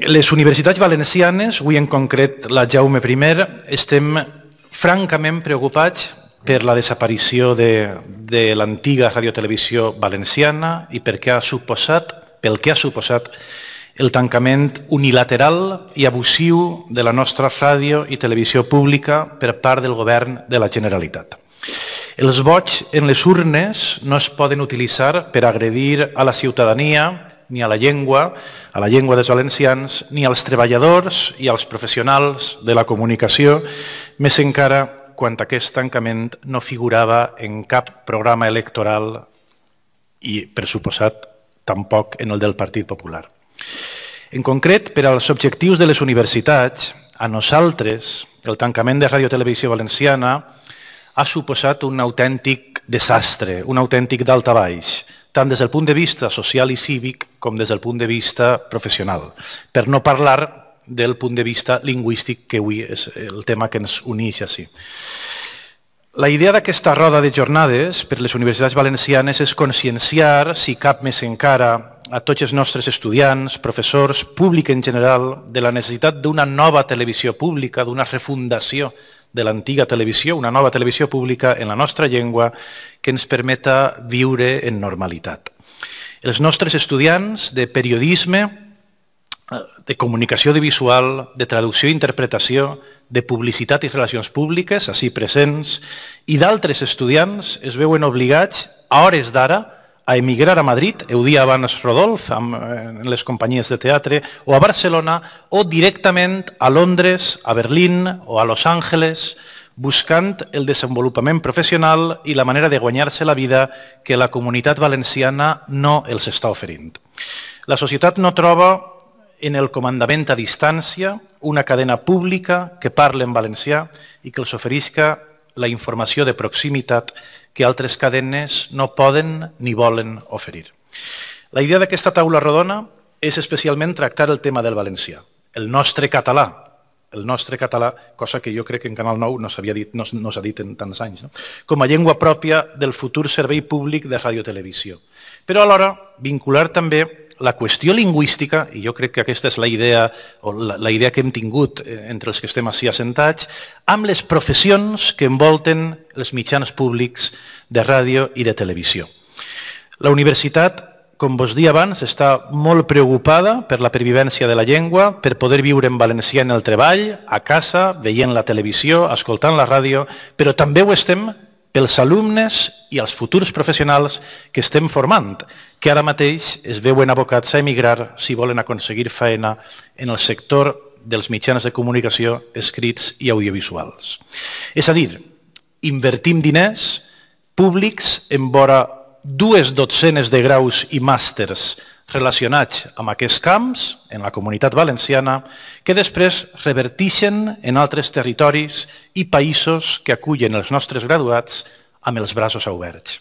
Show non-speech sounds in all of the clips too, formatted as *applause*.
Les universitats valencianes, avui en concret la Jaume I, estem francament preocupats per la desaparició de, de l'antiga radiotelevisió valenciana i per què ha suposat, pel que ha suposat el tancament unilateral i abusiu de la nostra ràdio i televisió pública per part del govern de la Generalitat. Els vots en les urnes no es poden utilitzar per agredir a la ciutadania, ni a la llengua, a la llengua dels valencians, ni als treballadors i als professionals de la comunicació, més encara quan aquest tancament no figurava en cap programa electoral i, per suposat, tampoc en el del Partit Popular. En concret, per als objectius de les universitats, a nosaltres, el tancament de Ràdio Televisió Valenciana ha suposat un autèntic desastre, un autèntic daltabaix, baix tant des del punt de vista social i cívic com des del punt de vista professional, per no parlar del punt de vista lingüístic, que avui és el tema que ens uneix així. La idea d'aquesta roda de jornades per les universitats valencianes és conscienciar, si cap més encara, a tots els nostres estudiants, professors, públic en general, de la necessitat d'una nova televisió pública, d'una refundació de l'antiga televisió, una nova televisió pública en la nostra llengua que ens permeta viure en normalitat. Els nostres estudiants de periodisme, de comunicació audiovisual, de traducció i interpretació, de publicitat i relacions públiques, així presents, i d'altres estudiants es veuen obligats, a hores d'ara, a emigrar a Madrid, ho dia abans Rodolf, amb, eh, en les companyies de teatre, o a Barcelona, o directament a Londres, a Berlín o a Los Angeles, buscant el desenvolupament professional i la manera de guanyar-se la vida que la comunitat valenciana no els està oferint. La societat no troba en el comandament a distància una cadena pública que parli en valencià i que els oferisca la informació de proximitat que altres cadenes no poden ni volen oferir. La idea d'aquesta taula rodona és especialment tractar el tema del valencià, el nostre català, el nostre català, cosa que jo crec que en Canal 9 no s'havia dit, no, no s'ha dit en tants anys, no? com a llengua pròpia del futur servei públic de radiotelevisió. Però alhora vincular també la qüestió lingüística, i jo crec que aquesta és la idea, o la, la idea que hem tingut eh, entre els que estem així assentats, amb les professions que envolten els mitjans públics de ràdio i de televisió. La universitat, com vos dia abans, està molt preocupada per la pervivència de la llengua, per poder viure en valencià en el treball, a casa, veient la televisió, escoltant la ràdio, però també ho estem pels alumnes i els futurs professionals que estem formant, que ara mateix es veuen abocats a emigrar si volen aconseguir feina en el sector dels mitjans de comunicació escrits i audiovisuals. És a dir, invertim diners públics en vora dues dotzenes de graus i màsters relacionats amb aquests camps en la comunitat valenciana que després revertixen en altres territoris i països que acullen els nostres graduats amb els braços oberts.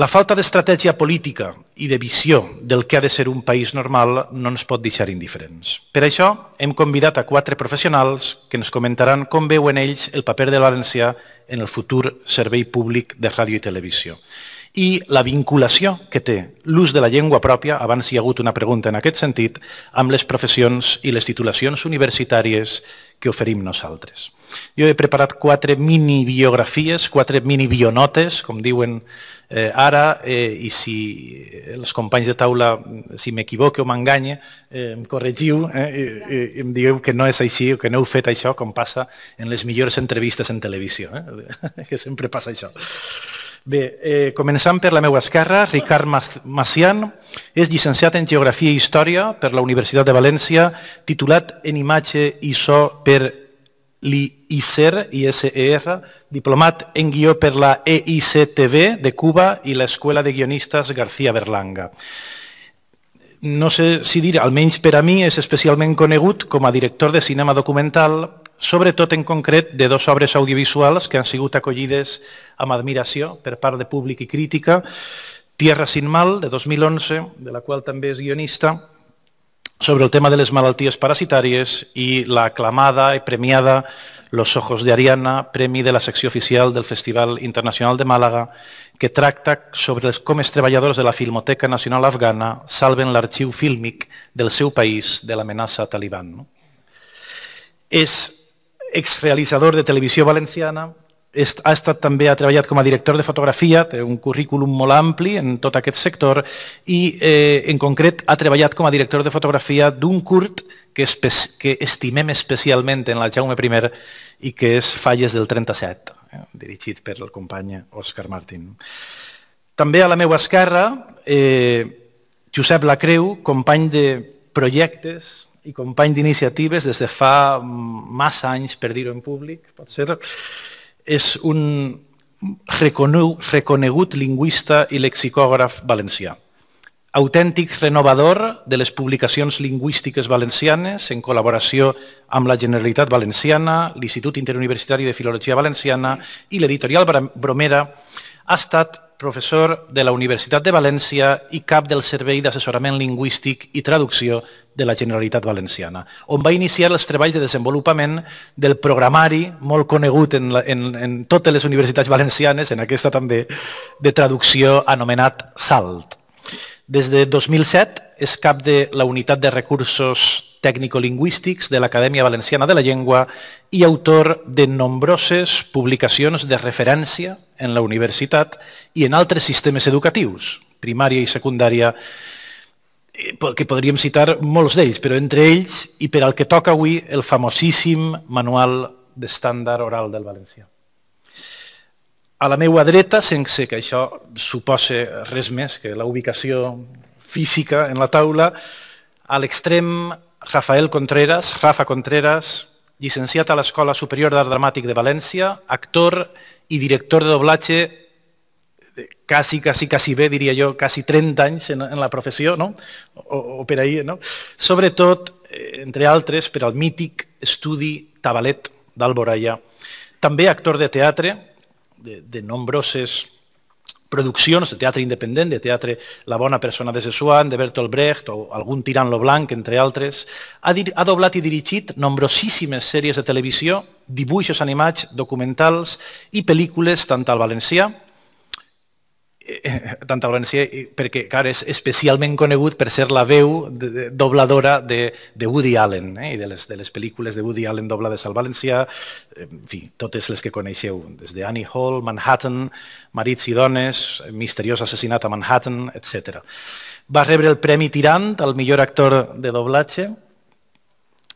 La falta d'estratègia política i de visió del que ha de ser un país normal no ens pot deixar indiferents. Per això hem convidat a quatre professionals que ens comentaran com veuen ells el paper de València en el futur servei públic de ràdio i televisió i la vinculació que té l'ús de la llengua pròpia, abans hi ha hagut una pregunta en aquest sentit, amb les professions i les titulacions universitàries que oferim nosaltres. Jo he preparat quatre minibiografies, quatre minibionotes, com diuen eh, ara, eh, i si els companys de taula, si m'equivoque o m'enganye, eh, em corregiu, eh, i, i em digueu que no és així o que no heu fet això, com passa en les millors entrevistes en televisió, eh, *laughs* que sempre passa això. Bé, eh, començant per la meva esquerra, Ricard Macian és llicenciat en Geografia i Història per la Universitat de València, titulat en imatge i so per l'ICER, ISER, diplomat en guió per la EICTV de Cuba i l'Escola de Guionistes García Berlanga no sé si dir, almenys per a mi, és especialment conegut com a director de cinema documental, sobretot en concret de dues obres audiovisuals que han sigut acollides amb admiració per part de públic i crítica, Tierra sin mal, de 2011, de la qual també és guionista, sobre el tema de les malalties parasitàries i la aclamada i premiada Los ojos de Ariana, premi de la secció oficial del Festival Internacional de Màlaga que tracta sobre com els treballadors de la Filmoteca Nacional Afgana salven l'arxiu fílmic del seu país de l'amenaça talibán. No? És exrealitzador de televisió valenciana, ha estat també ha treballat com a director de fotografia, té un currículum molt ampli en tot aquest sector i eh, en concret ha treballat com a director de fotografia d'un curt que, que estimem especialment en la Jaume I i que és Falles del 37. Eh, dirigit per el company Òscar Martín. També a la meva esquerra, eh, Josep Lacreu, company de projectes i company d'iniciatives des de fa massa anys, per dir-ho en públic, pot ser, és un reconegut lingüista i lexicògraf valencià autèntic renovador de les publicacions lingüístiques valencianes en col·laboració amb la Generalitat Valenciana, l'Institut Interuniversitari de Filologia Valenciana i l'editorial Bromera, ha estat professor de la Universitat de València i cap del Servei d'Assessorament Lingüístic i Traducció de la Generalitat Valenciana, on va iniciar els treballs de desenvolupament del programari, molt conegut en, la, en, en totes les universitats valencianes, en aquesta també, de traducció anomenat SALT. Des de 2007 és cap de la Unitat de Recursos Tècnico-Lingüístics de l'Acadèmia Valenciana de la Llengua i autor de nombroses publicacions de referència en la universitat i en altres sistemes educatius, primària i secundària, eh, que podríem citar molts d'ells, però entre ells, i per al que toca avui, el famosíssim manual d'estàndard oral del valencià. A la meva dreta, sense que això suposi res més que la ubicació física en la taula, a l'extrem Rafael Contreras, Rafa Contreras, llicenciat a l'Escola Superior d'Art Dramàtic de València, actor i director de doblatge de quasi, quasi, quasi bé, diria jo, quasi 30 anys en, en la professió, no? O, o per ahir, no? Sobretot, eh, entre altres, per al mític estudi Tabalet d'Alboraya. També actor de teatre, de, de nombroses produccions de teatre independent, de teatre La bona persona de Sessuan, de Bertolt Brecht o algun tirant lo blanc, entre altres. Ha, dir, ha doblat i dirigit nombrosíssimes sèries de televisió, dibuixos animats, documentals i pel·lícules tant al valencià *laughs* tanta valència perquè, clar, és especialment conegut per ser la veu de, de, dobladora de, de Woody Allen eh? i de les, de les pel·lícules de Woody Allen doblades al valencià, en fi, totes les que coneixeu, des de Annie Hall, Manhattan, Marits i dones, Misteriós assassinat a Manhattan, etc. Va rebre el Premi Tirant al millor actor de doblatge,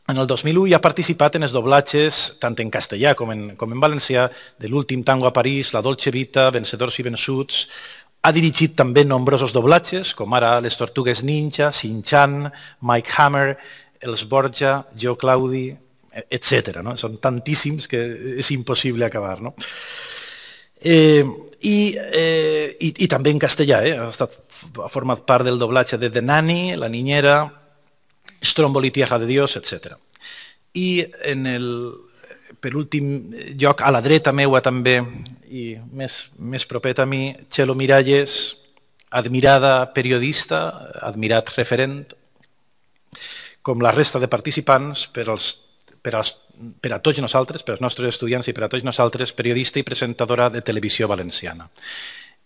en el 2001 ja ha participat en els doblatges, tant en castellà com en, com en valencià, de l'últim tango a París, la Dolce Vita, Vencedors i Vençuts. Ha dirigit també nombrosos doblatges, com ara Les Tortugues Ninja, Chan, Mike Hammer, Els Borja, Joe Claudi, etc. No? Són tantíssims que és impossible acabar. No? Eh, i, eh, i, i també en castellà, eh? ha, estat, ha format part del doblatge de The Nanny, La Niñera, Stromboli, Tierra de Dios, etc. I en el per últim lloc, a la dreta meua també, i més, més propet a mi, Txelo Miralles, admirada periodista, admirat referent, com la resta de participants, per, als, per, als, per a tots nosaltres, per als nostres estudiants i per a tots nosaltres, periodista i presentadora de televisió valenciana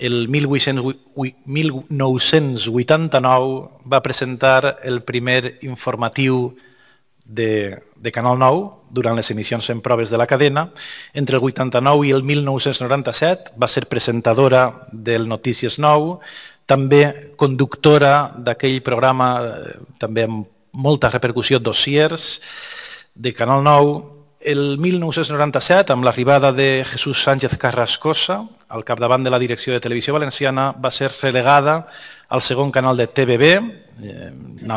el 1989 va presentar el primer informatiu de, de Canal 9 durant les emissions en proves de la cadena. Entre el 89 i el 1997 va ser presentadora del Notícies 9, també conductora d'aquell programa eh, també amb molta repercussió dossiers de Canal 9 el 1997, amb l'arribada de Jesús Sánchez Carrascosa, al capdavant de la direcció de Televisió Valenciana, va ser relegada al segon canal de TVB, eh,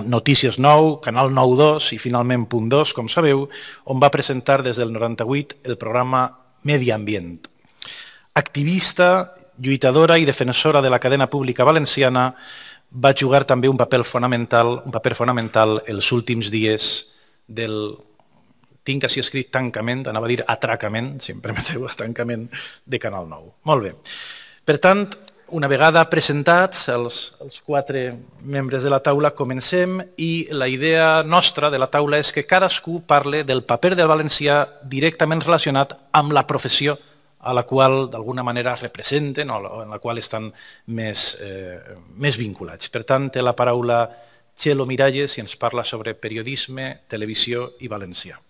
Notícies 9, Canal 9.2 i finalment Punt 2, com sabeu, on va presentar des del 98 el programa Medi Ambient. Activista, lluitadora i defensora de la cadena pública valenciana, va jugar també un paper fonamental, un paper fonamental els últims dies del tinc així escrit tancament, anava a dir atracament, si em permeteu, *laughs* tancament de Canal 9. Molt bé. Per tant, una vegada presentats els, els quatre membres de la taula, comencem i la idea nostra de la taula és que cadascú parle del paper del valencià directament relacionat amb la professió a la qual d'alguna manera representen o en la qual estan més, eh, més vinculats. Per tant, té la paraula Txelo Miralles i ens parla sobre periodisme, televisió i valencià.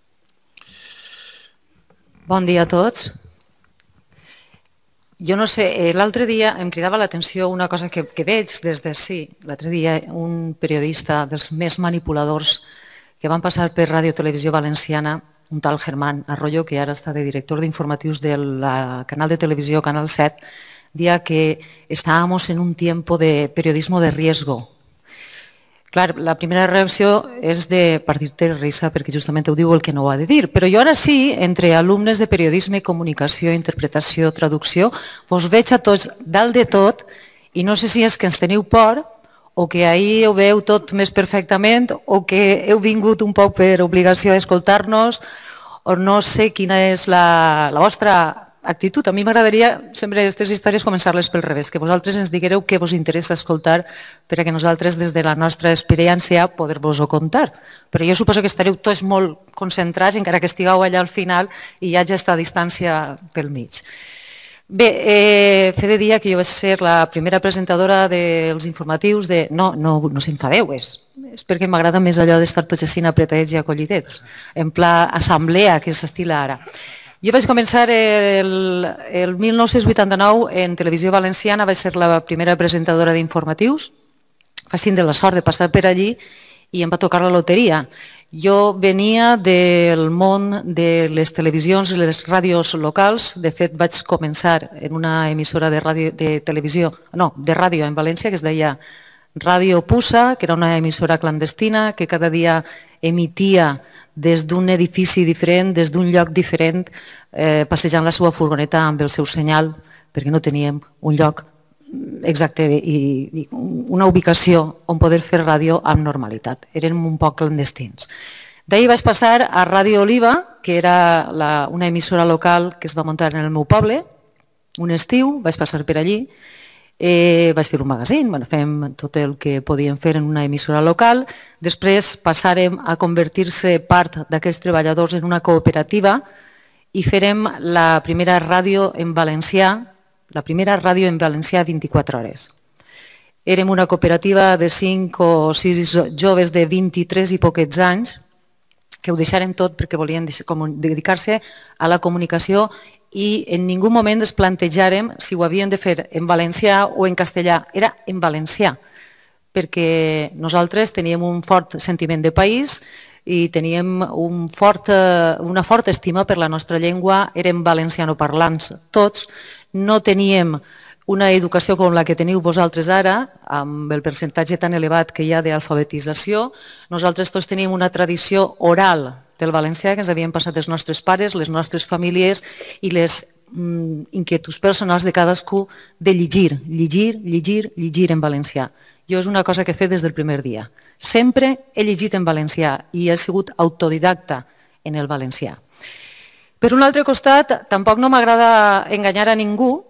Bon dia a tots. Jo no sé, eh, l'altre dia em cridava l'atenció una cosa que, que veig des de sí. L'altre dia un periodista dels més manipuladors que van passar per Ràdio Televisió Valenciana, un tal Germán Arroyo, que ara està de director d'informatius del canal de televisió Canal 7, dia que estábamos en un tiempo de periodismo de riesgo, Clar, la primera reacció és de partir-te risa perquè justament ho diu el que no ho ha de dir. Però jo ara sí, entre alumnes de periodisme, comunicació, interpretació, traducció, vos veig a tots dalt de tot i no sé si és que ens teniu por o que ahir ho veu tot més perfectament o que heu vingut un poc per obligació a escoltar-nos o no sé quina és la, la vostra actitud. A mi m'agradaria sempre aquestes històries començar-les pel revés, que vosaltres ens diguereu què vos interessa escoltar per a que nosaltres des de la nostra experiència poder-vos-ho contar. Però jo suposo que estareu tots molt concentrats, encara que estigueu allà al final i hi hagi aquesta distància pel mig. Bé, eh, fer de dia que jo vaig ser la primera presentadora dels informatius de... No, no, no s'enfadeu, és, és perquè m'agrada més allò d'estar tots així apretats i acollidets, en pla assemblea que s'estila ara. Jo vaig començar el, el 1989 en Televisió Valenciana, vaig ser la primera presentadora d'informatius, vaig tindre la sort de passar per allí i em va tocar la loteria. Jo venia del món de les televisions i les ràdios locals. De fet, vaig començar en una emissora de, ràdio, de televisió, no, de ràdio en València, que es deia Ràdio Pusa, que era una emissora clandestina que cada dia emitia des d'un edifici diferent, des d'un lloc diferent, eh, passejant la seva furgoneta amb el seu senyal, perquè no teníem un lloc exacte i, i una ubicació on poder fer ràdio amb normalitat. Eren un poc clandestins. D'ahir vaig passar a Ràdio Oliva, que era la, una emissora local que es va muntar en el meu poble, un estiu, vaig passar per allí, eh, vaig fer un magazín, bueno, fem tot el que podíem fer en una emissora local. Després passarem a convertir-se part d'aquests treballadors en una cooperativa i farem la primera ràdio en valencià, la primera ràdio en valencià 24 hores. Érem una cooperativa de 5 o 6 joves de 23 i poquets anys que ho deixarem tot perquè volien dedicar-se a la comunicació i en ningú moment es plantejàrem si ho havíem de fer en valencià o en castellà. Era en valencià, perquè nosaltres teníem un fort sentiment de país i teníem un fort, eh, una forta estima per la nostra llengua, érem valencianoparlants tots, no teníem una educació com la que teniu vosaltres ara, amb el percentatge tan elevat que hi ha d'alfabetització, nosaltres tots tenim una tradició oral del valencià que ens havien passat els nostres pares, les nostres famílies i les mm, inquietuds personals de cadascú de llegir, llegir, llegir, llegir en valencià. Jo és una cosa que he fet des del primer dia. Sempre he llegit en valencià i he sigut autodidacta en el valencià. Per un altre costat, tampoc no m'agrada enganyar a ningú,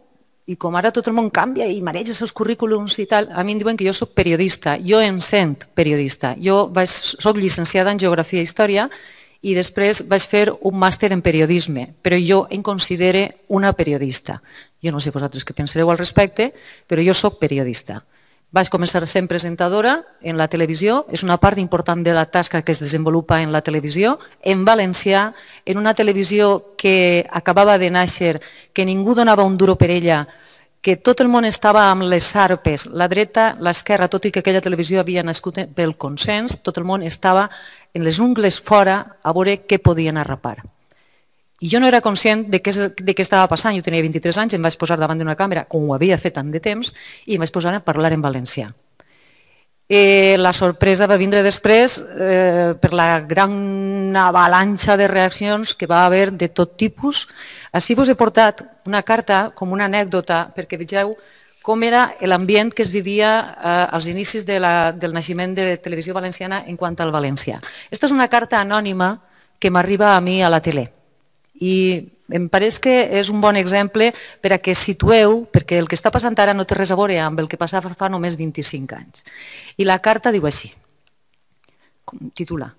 i com ara tot el món canvia i mareja els seus currículums i tal, a mi em diuen que jo sóc periodista, jo em sent periodista. Jo vaig, soc llicenciada en Geografia i Història i després vaig fer un màster en periodisme, però jo em considere una periodista. Jo no sé vosaltres què pensareu al respecte, però jo sóc periodista. Vaig començar ser presentadora en la televisió, és una part important de la tasca que es desenvolupa en la televisió, en valencià, en una televisió que acabava de nàixer, que ningú donava un duro per ella, que tot el món estava amb les arpes, la dreta, l'esquerra, tot i que aquella televisió havia nascut pel consens, tot el món estava en les ungles fora a veure què podien arrapar. I jo no era conscient de què, de què estava passant. Jo tenia 23 anys, em vaig posar davant d'una càmera, com ho havia fet tant de temps, i em vaig posar a parlar en valencià. Eh, la sorpresa va vindre després eh, per la gran avalanxa de reaccions que va haver de tot tipus. Així vos he portat una carta com una anècdota perquè vegeu com era l'ambient que es vivia eh, als inicis de la, del naixement de Televisió Valenciana en quant al València. Aquesta és una carta anònima que m'arriba a mi a la tele. I em pareix que és un bon exemple per a que situeu, perquè el que està passant ara no té res a veure amb el que passava fa només 25 anys. I la carta diu així, com titula,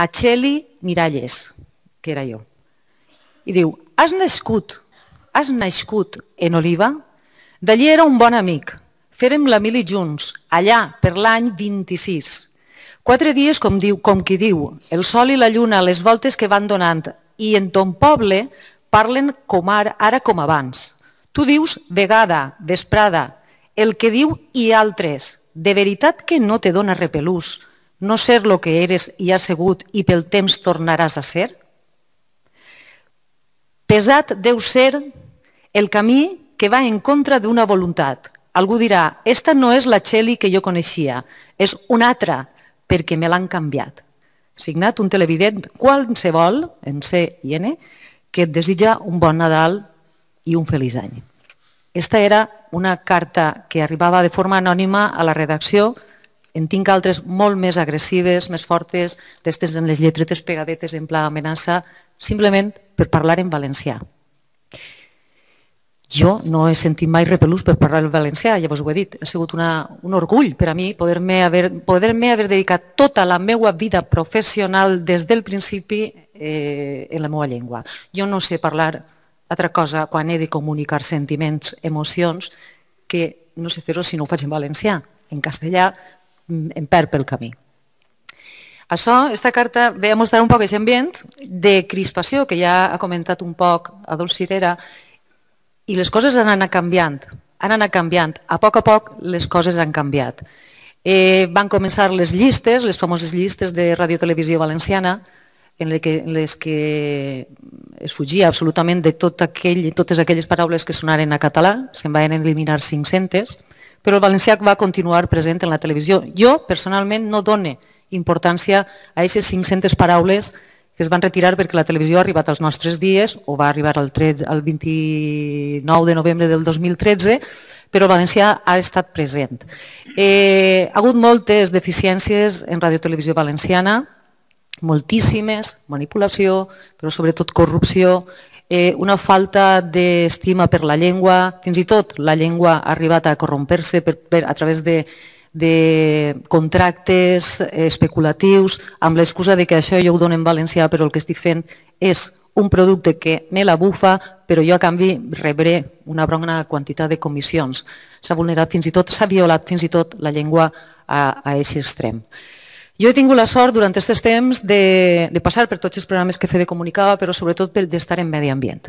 a Txeli Miralles, que era jo, i diu, has nascut, has nascut en Oliva? D'allí era un bon amic. Fèrem la mili junts, allà, per l'any 26. Quatre dies, com, diu, com qui diu, el sol i la lluna, les voltes que van donant, i en ton poble parlen com ara, ara com abans. Tu dius vegada, desprada, el que diu i altres. De veritat que no te dona repelús no ser lo que eres i has segut i pel temps tornaràs a ser? Pesat deu ser el camí que va en contra d'una voluntat. Algú dirà, esta no és la Txeli que jo coneixia, és una altra, perquè me l'han canviat signat un televident qualsevol, en C i N, que et desitja un bon Nadal i un feliç any. Esta era una carta que arribava de forma anònima a la redacció. En tinc altres molt més agressives, més fortes, d'estes amb les lletretes pegadetes en pla amenaça, simplement per parlar en valencià jo no he sentit mai repelús per parlar el valencià, ja vos ho he dit. Ha sigut una, un orgull per a mi poder-me haver, poder haver dedicat tota la meva vida professional des del principi eh, en la meva llengua. Jo no sé parlar altra cosa quan he de comunicar sentiments, emocions, que no sé fer-ho si no ho faig en valencià. En castellà mm, em perd pel camí. Això, esta carta ve a mostrar un poc aquest ambient de crispació que ja ha comentat un poc Adolf Cirera i les coses han anat canviant, han anat canviant. A poc a poc les coses han canviat. Eh, van començar les llistes, les famoses llistes de Radio Televisió Valenciana, en les que, en les que es fugia absolutament de tot aquell, totes aquelles paraules que sonaren a català, se'n van eliminar 500, però el valencià va continuar present en la televisió. Jo, personalment, no dono importància a aquestes 500 paraules que es van retirar perquè la televisió ha arribat als nostres dies, o va arribar el, 13, el 29 de novembre del 2013, però el valencià ha estat present. Eh, ha hagut moltes deficiències en Televisió valenciana, moltíssimes, manipulació, però sobretot corrupció, eh, una falta d'estima per la llengua, fins i tot la llengua ha arribat a corromper-se per, per, a través de de contractes eh, especulatius amb l'excusa de que això jo ho dono en valencià, però el que estic fent és un producte que me la bufa, però jo a canvi rebré una bona quantitat de comissions. S'ha vulnerat fins i tot, s'ha violat fins i tot la llengua a, a aquest extrem. Jo he tingut la sort durant aquests temps de, de passar per tots els programes que he fet de comunicava, però sobretot d'estar en medi ambient.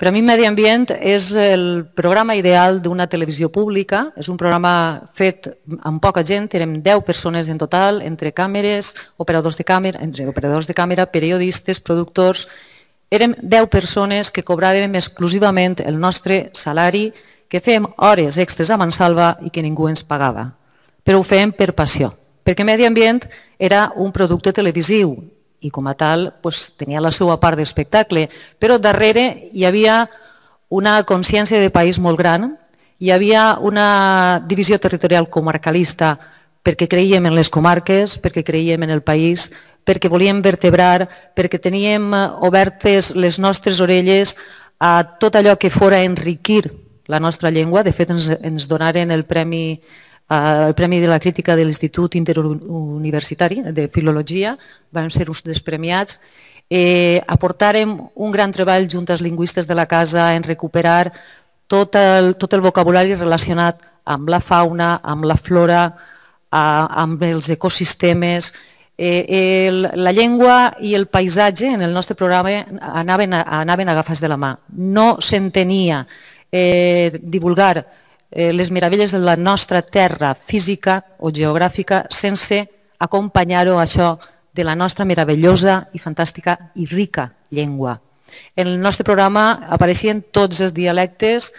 Per a mi Medi Ambient és el programa ideal d'una televisió pública, és un programa fet amb poca gent, érem 10 persones en total, entre càmeres, operadors de càmera, entre operadors de càmera, periodistes, productors, érem 10 persones que cobràvem exclusivament el nostre salari, que fèiem hores extres a Mansalva i que ningú ens pagava. Però ho fèiem per passió, perquè Medi Ambient era un producte televisiu, i com a tal pues, tenia la seva part d'espectacle, però darrere hi havia una consciència de país molt gran, hi havia una divisió territorial comarcalista perquè creiem en les comarques, perquè creiem en el país, perquè volíem vertebrar, perquè teníem eh, obertes les nostres orelles a tot allò que fora enriquir la nostra llengua. De fet, ens, ens donaren el Premi Eh, el Premi de la Crítica de l'Institut Interuniversitari de Filologia, vam ser uns dels premiats. Eh, aportarem un gran treball als lingüistes de la casa en recuperar tot el, tot el vocabulari relacionat amb la fauna, amb la flora, a, amb els ecosistemes. Eh, el, la llengua i el paisatge en el nostre programa anaven, anaven agafats de la mà. No s'entenia eh, divulgar eh, les meravelles de la nostra terra física o geogràfica sense acompanyar-ho això de la nostra meravellosa i fantàstica i rica llengua. En el nostre programa apareixien tots els dialectes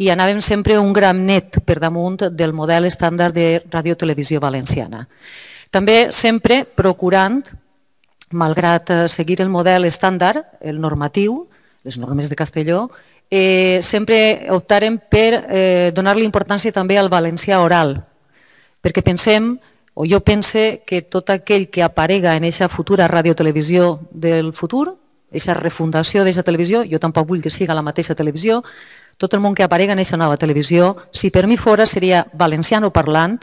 i anàvem sempre un gran net per damunt del model estàndard de radiotelevisió valenciana. També sempre procurant, malgrat eh, seguir el model estàndard, el normatiu, les normes de Castelló, eh, sempre optaren per eh, donar-li importància també al valencià oral, perquè pensem, o jo pense, que tot aquell que aparega en aquesta futura radiotelevisió del futur, aquesta refundació d'aquesta televisió, jo tampoc vull que siga la mateixa televisió, tot el món que aparega en aquesta nova televisió, si per mi fora seria valenciano parlant,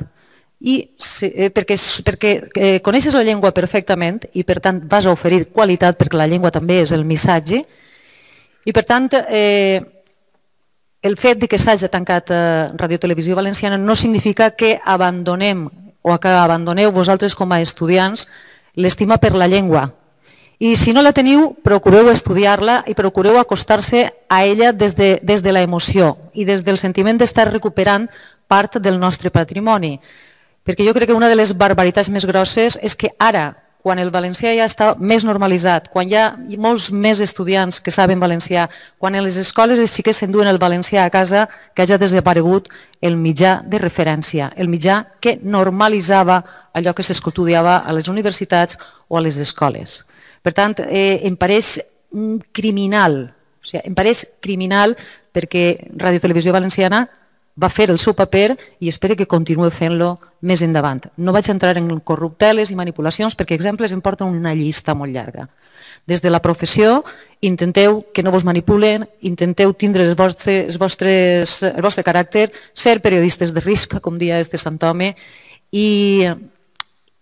i eh, perquè, perquè eh, coneixes la llengua perfectament i per tant vas a oferir qualitat perquè la llengua també és el missatge i per tant, eh, el fet de que s'hagi tancat eh, Radio Televisió Valenciana no significa que abandonem o que abandoneu vosaltres com a estudiants l'estima per la llengua. I si no la teniu, procureu estudiar-la i procureu acostar-se a ella des de, des de la emoció i des del sentiment d'estar recuperant part del nostre patrimoni. Perquè jo crec que una de les barbaritats més grosses és que ara, quan el valencià ja està més normalitzat, quan hi ha molts més estudiants que saben valencià, quan a les escoles els xiquets s'enduen el valencià a casa, que hagi desaparegut el mitjà de referència, el mitjà que normalitzava allò que s'estudiava a les universitats o a les escoles. Per tant, eh, em pareix mm, criminal, o sigui, em pareix criminal perquè Radio Televisió Valenciana va fer el seu paper i espero que continuï fent-lo més endavant. No vaig entrar en corrupteles i manipulacions perquè exemples em porten una llista molt llarga. Des de la professió, intenteu que no vos manipulen, intenteu tindre els vostres, els vostres, el vostre caràcter, ser periodistes de risc, com dia este Sant Home, i,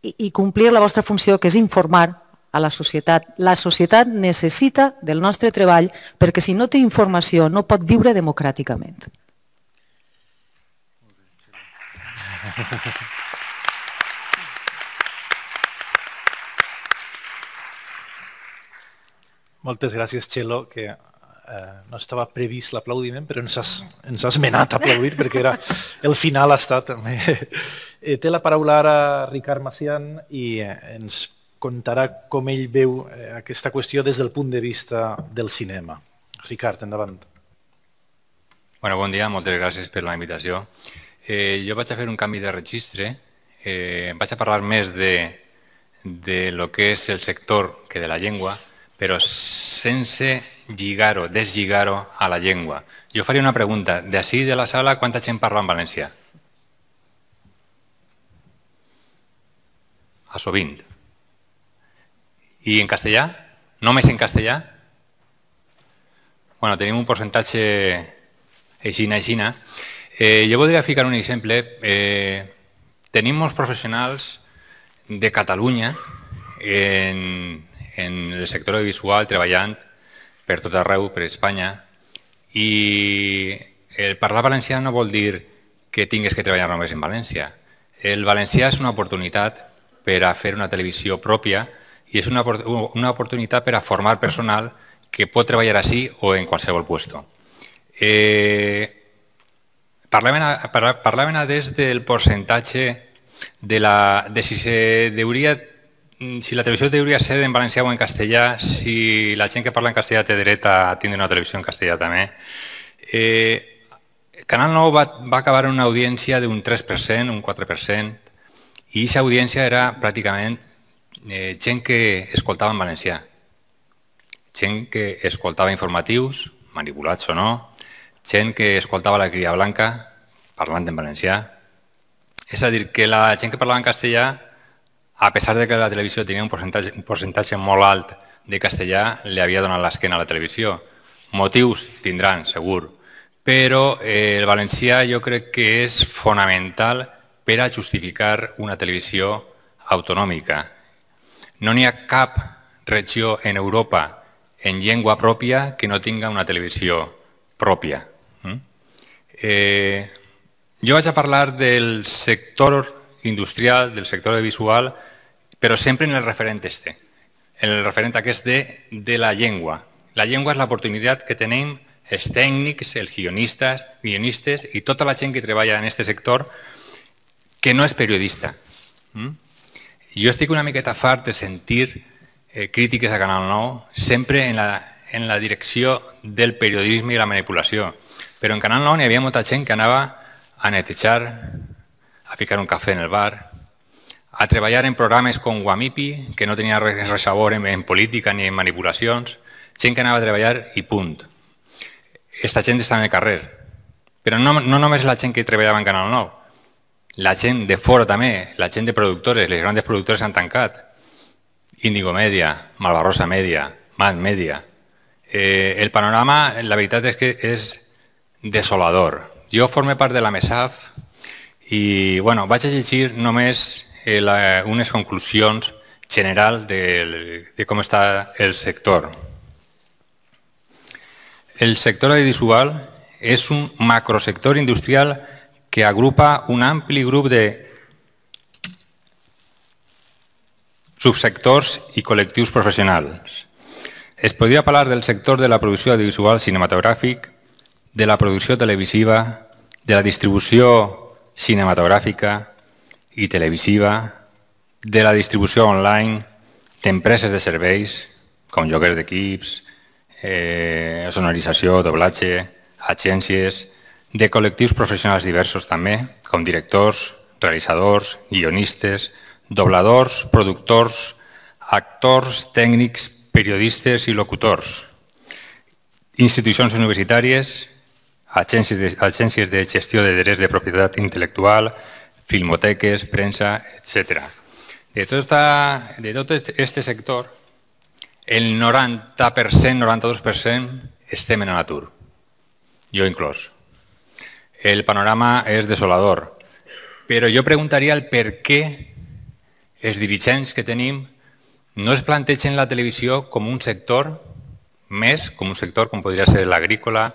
i complir la vostra funció, que és informar a la societat. La societat necessita del nostre treball perquè si no té informació no pot viure democràticament. *laughs* Moltes gràcies, Txelo, que eh, no estava previst l'aplaudiment, però ens has, ens has menat a aplaudir *laughs* perquè era, el final ha estat... *laughs* Eh, té la paraula ara Ricard Macián i eh, ens contarà com ell veu eh, aquesta qüestió des del punt de vista del cinema. Ricard, endavant. Bueno, bon dia, moltes gràcies per la invitació eh, jo vaig a fer un canvi de registre, eh, vaig a parlar més de, de lo que és el sector que de la llengua, però sense lligar-ho, deslligar-ho a la llengua. Jo faria una pregunta. D'ací de la sala, quanta gent parla en valencià? A ah, sovint. I en castellà? Només en castellà? Bueno, tenim un percentatge aixina, aixina. Eh, jo voldria ficar un exemple. Eh, tenim molts professionals de Catalunya en, en el sector audiovisual treballant per tot arreu, per Espanya, i el parlar valencià no vol dir que tingues que treballar només en València. El valencià és una oportunitat per a fer una televisió pròpia i és una, una oportunitat per a formar personal que pot treballar així o en qualsevol lloc. Eh, Parlaven, a, parlaven a des del percentatge de, la, de si se deuria mm, si la televisió hauria ser en valencià o en castellà, si la gent que parla en castellà té dret a tindre una televisió en castellà també. Eh, Canal 9 va, va acabar en una audiència d'un 3%, un 4%, i aquesta audiència era pràcticament eh, gent que escoltava en valencià, gent que escoltava informatius, manipulats o no, gent que escoltava la Cria Blanca parlant en valencià. És a dir, que la gent que parlava en castellà, a pesar de que la televisió tenia un percentatge, un percentatge molt alt de castellà, li havia donat l'esquena a la televisió. Motius tindran, segur, però eh, el valencià jo crec que és fonamental per a justificar una televisió autonòmica. No n'hi ha cap regió en Europa en llengua pròpia que no tinga una televisió pròpia. Eh, jo vaig a parlar del sector industrial, del sector visual, però sempre en el referent este, en el referent aquest de, de la llengua. La llengua és l'oportunitat que tenim els tècnics, els guionistes, guionistes i tota la gent que treballa en aquest sector que no és periodista. Mm? Jo estic una miqueta fart de sentir eh, crítiques a Canal 9 sempre en la, en la direcció del periodisme i la manipulació. Però en Canal 9 hi havia molta gent que anava a netejar, a ficar un cafè en el bar, a treballar en programes com Guamipi, que no tenia res a sabor en, en política ni en manipulacions, gent que anava a treballar i punt. Esta gent està en el carrer. Però no, no només la gent que treballava en Canal 9, la gent de fora també, la gent de productores, les grans productores s'han tancat. Índigo Media, Malvarrosa Media, Mad Media. Eh, el panorama, la veritat és que és desolador. Jo formé part de la MESAF i bueno, vaig a llegir només eh, la, unes conclusions general de, de com està el sector. El sector audiovisual és un macrosector industrial que agrupa un ampli grup de subsectors i col·lectius professionals. Es podria parlar del sector de la producció audiovisual cinematogràfic, de la producció televisiva, de la distribució cinematogràfica i televisiva, de la distribució online, d'empreses de serveis, com joguers d'equips, eh, sonorització, doblatge, agències, de col·lectius professionals diversos també, com directors, realitzadors, guionistes, dobladors, productors, actors, tècnics, periodistes i locutors, institucions universitàries, agències de, agències de gestió de drets de propietat intel·lectual, filmoteques, premsa, etc. De tot, esta, de tot este sector, el 90%, 92% estem en l'atur, jo inclòs. El panorama és desolador, però jo preguntaria el per què els dirigents que tenim no es plantegen la televisió com un sector més, com un sector com podria ser l'agrícola,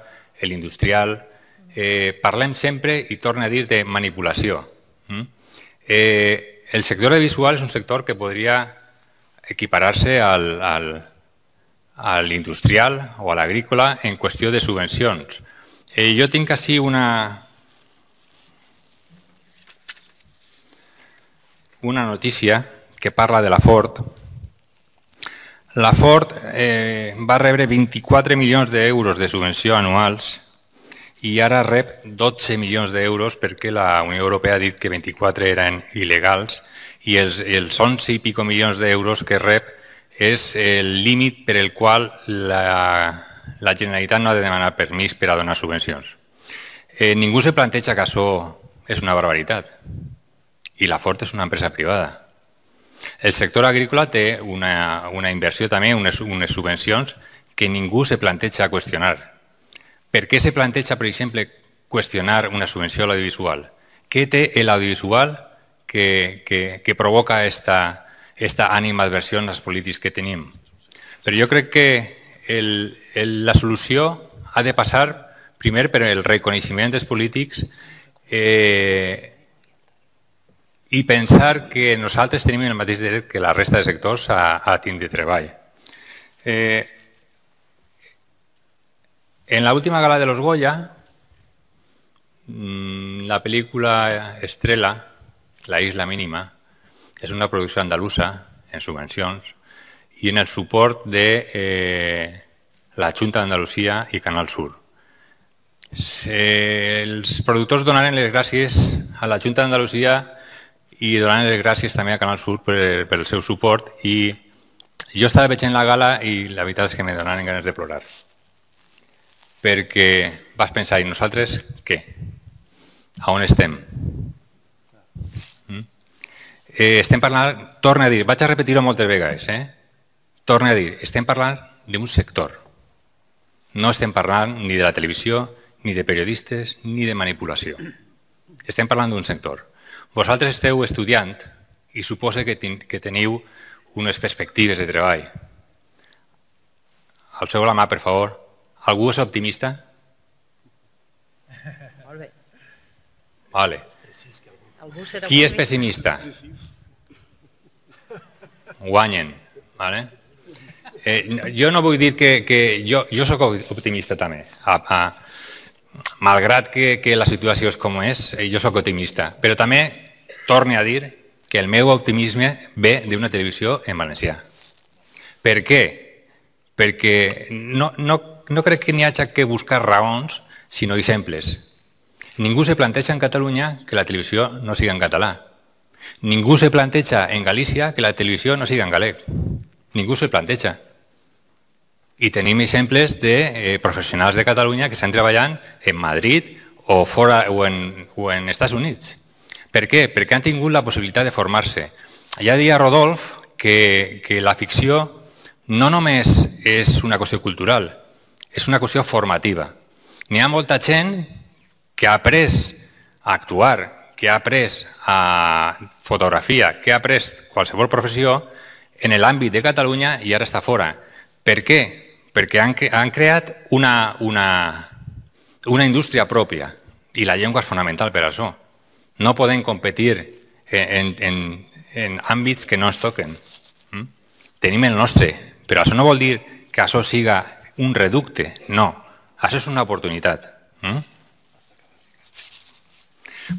l'industrial. Eh, parlem sempre, i torna a dir, de manipulació. Mm? Eh, el sector audiovisual és un sector que podria equiparar-se al, al, a l'industrial o a l'agrícola en qüestió de subvencions. Eh, jo tinc així una, una notícia que parla de la Ford, la Ford eh, va rebre 24 milions d'euros de subvenció anuals i ara rep 12 milions d'euros perquè la Unió Europea ha dit que 24 eren il·legals i els, els 11 i pico milions d'euros que rep és el límit per el qual la, la Generalitat no ha de demanar permís per a donar subvencions. Eh, ningú se planteja que això és una barbaritat i la Ford és una empresa privada. El sector agrícola té una, una inversió també, unes, unes subvencions que ningú se planteja qüestionar. Per què se planteja, per exemple, qüestionar una subvenció a l'audiovisual? Què té l'audiovisual que, que, que provoca esta, esta animadversió en els polítics que tenim? Però jo crec que el, el, la solució ha de passar primer per el reconeixement dels polítics eh, i pensar que nosaltres tenim el mateix dret que la resta de sectors a, a tindre treball. Eh, en l'última gala de los Goya, mm, la pel·lícula Estrela, La isla mínima, és una producció andalusa, en subvencions, i en el suport de eh, la Junta d'Andalusia i Canal Sur. Se, els productors donaren les gràcies a la Junta d'Andalusia i donant les gràcies també a Canal Sur per, pel seu suport i jo estava veient la gala i la veritat és que me donaren ganes de plorar perquè vas pensar i nosaltres què? A on estem? Mm? Eh, estem parlant, torna a dir, vaig a repetir-ho moltes vegades, eh? torna a dir, estem parlant d'un sector. No estem parlant ni de la televisió, ni de periodistes, ni de manipulació. Estem parlant d'un sector. Vosaltres esteu estudiant i suposa que, que teniu unes perspectives de treball. seu la mà, per favor. Algú és optimista? Molt bé. Vale. Qui és pessimista? Guanyen. Vale? Eh, jo no vull dir que... que jo, jo sóc optimista també. A, a, malgrat que, que la situació és com és, eh, jo sóc optimista, però també torne a dir que el meu optimisme ve d'una televisió en valencià. Per què? Perquè no, no, no crec que n'hi hagi que buscar raons, sinó exemples. Ningú se planteja en Catalunya que la televisió no siga en català. Ningú se planteja en Galícia que la televisió no siga en galè. Ningú se planteja. I tenim exemples de eh, professionals de Catalunya que estan treballant en Madrid o, fora, o, en, o en Estats Units. Per què? Perquè han tingut la possibilitat de formar-se. Ja deia Rodolf que, que la ficció no només és una qüestió cultural, és una qüestió formativa. N'hi ha molta gent que ha après a actuar, que ha après a fotografia, que ha après qualsevol professió en l'àmbit de Catalunya i ara està fora. Per què? perquè han, han creat una, una, una indústria pròpia i la llengua és fonamental per això. No poden competir en, en, en àmbits que no es toquen. Mm? Tenim el nostre, però això no vol dir que això siga un reducte, no. Això és una oportunitat. Mm?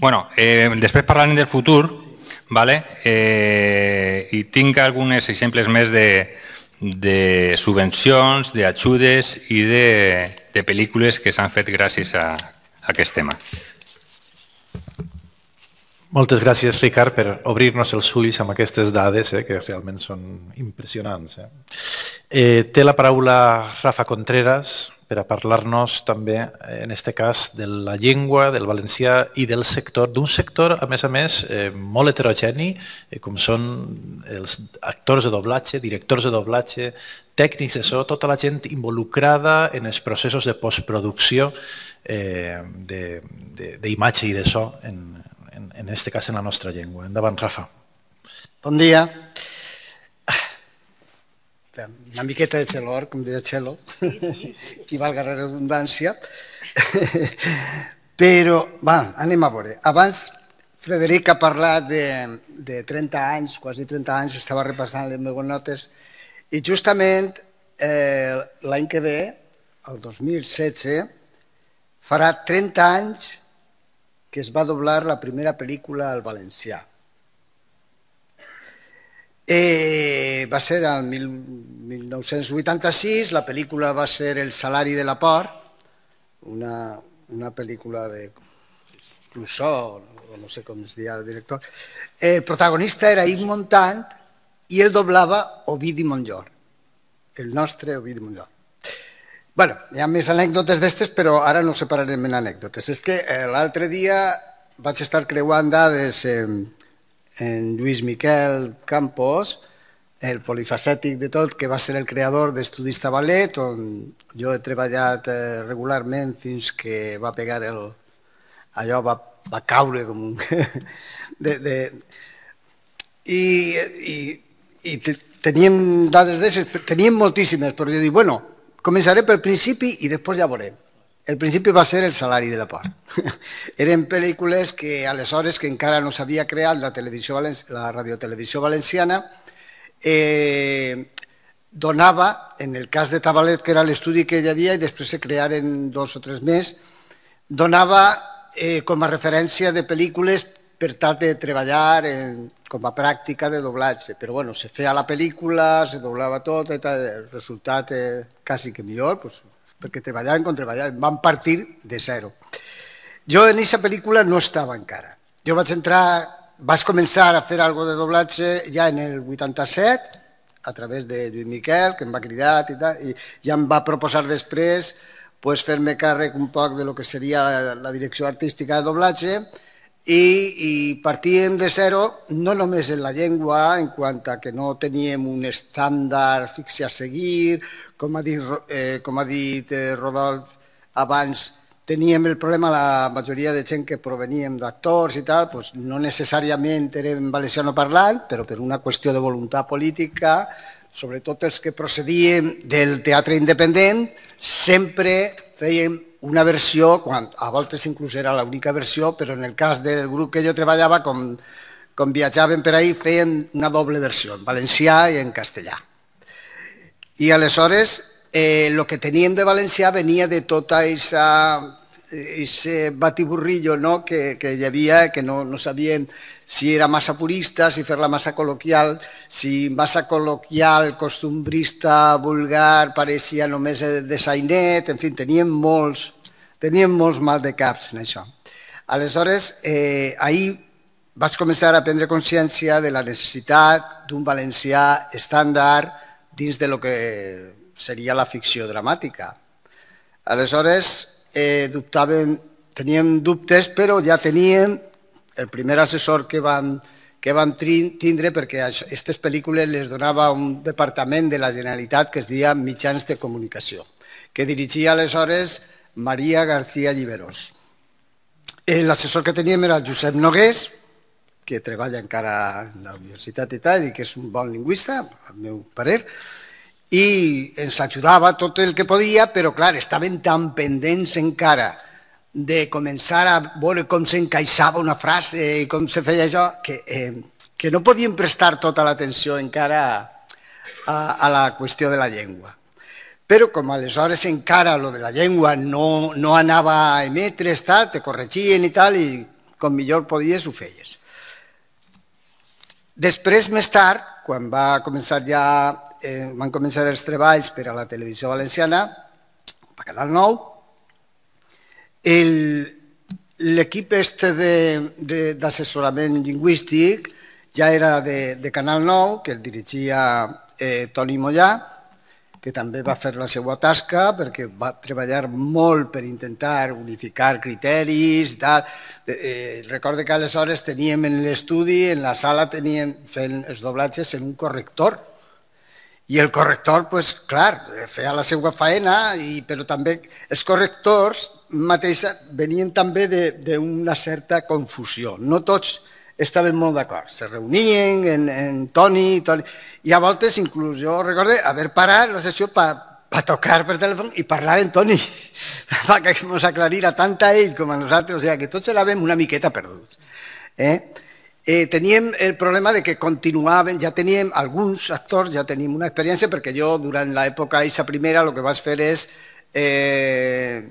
Bueno, eh, després parlarem del futur, vale? eh, i tinc alguns exemples més de, de subvencions, d'ajudes i de, de pel·lícules que s'han fet gràcies a, a aquest tema. Moltes gràcies, Ricard, per obrir-nos els ulls amb aquestes dades, eh, que realment són impressionants. Eh? Eh, té la paraula Rafa Contreras, per a parlar-nos també, eh, en aquest cas, de la llengua, del valencià i del sector, d'un sector, a més a més, eh, molt heterogeni, eh, com són els actors de doblatge, directors de doblatge, tècnics de so, tota la gent involucrada en els processos de postproducció eh, d'imatge i de so, en, en, este cas en la nostra llengua. Endavant, Rafa. Bon dia. Bon dia una miqueta de xelor, com deia Xelo, sí, sí, sí. *laughs* qui valga la redundància. *laughs* Però, va, anem a veure. Abans Frederic ha parlat de, de 30 anys, quasi 30 anys, estava repassant les meves notes, i justament eh, l'any que ve, el 2016, farà 30 anys que es va doblar la primera pel·lícula al valencià. Eh, va ser el 1986, la pel·lícula va ser El salari de la por, una, una pel·lícula de Clouseau, no sé com es deia el director. El protagonista era Yves Montant i el doblava Ovidi Montllor, el nostre Ovidi Montllor. bueno, hi ha més anècdotes d'estes, però ara no separarem en anècdotes. És que eh, l'altre dia vaig estar creuant dades eh, en Lluís Miquel Campos, el polifacètic de tot, que va ser el creador d'Estudis Ballet, on jo he treballat eh, regularment fins que va pegar el... allò va, va caure com un... *laughs* de, de... I, i, i teníem dades d'aixes, teníem moltíssimes, però jo dic, bueno, començaré pel principi i després ja veurem. El principi va ser el salari de la por. *laughs* Eren pel·lícules que aleshores que encara no s'havia creat la, televisió la radiotelevisió valenciana eh, donava, en el cas de Tabalet, que era l'estudi que hi havia, i després se crearen dos o tres més, donava eh, com a referència de pel·lícules per tal de treballar en, com a pràctica de doblatge. Però bueno, se feia la pel·lícula, se doblava tot, i tal, el resultat eh, quasi que millor, doncs, perquè treballaven com treballaven, van partir de zero. Jo en aquesta pel·lícula no estava encara. Jo vaig entrar, vaig començar a fer algo de doblatge ja en el 87, a través de Lluís Miquel, que em va cridar i tal, i ja em va proposar després pues, fer-me càrrec un poc de lo que seria la, la direcció artística de doblatge, i, i partíem de zero no només en la llengua, en quant a que no teníem un estàndard fix a seguir, com ha dit, eh, com ha dit eh, Rodolf abans, teníem el problema la majoria de gent que proveníem d'actors i tal, doncs no necessàriament érem valenciano parlant, però per una qüestió de voluntat política, sobretot els que procedíem del teatre independent, sempre fèiem una versió, quan a voltes inclús era l'única versió, però en el cas del grup que jo treballava, com, com viatjàvem per ahir, feien una doble versió, en valencià i en castellà. I aleshores, el eh, lo que teníem de valencià venia de tota aquesta aquest batiburrillo no? que, que hi havia, que no, no sabien si era massa purista, si fer-la massa col·loquial, si massa col·loquial, costumbrista, vulgar, pareixia només de Sainet, en fi, teníem molts, teníem molts mal de caps en això. Aleshores, eh, ahir vaig començar a prendre consciència de la necessitat d'un valencià estàndard dins de lo que seria la ficció dramàtica. Aleshores, eh, dubtàvem, teníem dubtes, però ja teníem el primer assessor que van, que van tindre perquè aquestes pel·lícules les donava un departament de la Generalitat que es deia Mitjans de Comunicació, que dirigia aleshores Maria García Lliberós. L'assessor que teníem era el Josep Nogués, que treballa encara a la universitat i tal, i que és un bon lingüista, al meu parer, i ens ajudava tot el que podia, però clar, estaven tan pendents encara de començar a veure com s'encaixava una frase i com se feia això, que, eh, que no podien prestar tota l'atenció encara a, a, a la qüestió de la llengua. Però com aleshores encara lo de la llengua no, no anava a emetre, tal, te corregien i tal, i com millor podies ho feies. Després, més tard, quan va començar ja eh, van començar els treballs per a la televisió valenciana, per Canal 9. L'equip este d'assessorament lingüístic ja era de, de Canal 9, que el dirigia eh, Toni Mollà, que també va fer la seva tasca perquè va treballar molt per intentar unificar criteris. Tal. Eh, eh recordo que aleshores teníem en l'estudi, en la sala, teníem fent els doblatges en un corrector, i el corrector, pues, clar, feia la seva faena, i, però també els correctors mateixa venien també d'una certa confusió. No tots estaven molt d'acord. Se reunien en, en Toni, Toni, i a voltes inclús jo recordo haver parat la sessió per pa tocar per telèfon i parlar en Toni, *laughs* que ens aclarira tant a ell com a nosaltres, o sigui, que tots érem una miqueta perduts. Eh? Eh, teníem el problema de que continuaven, ja teníem alguns actors, ja tenim una experiència, perquè jo durant l'època Isa primera el que vaig fer és eh,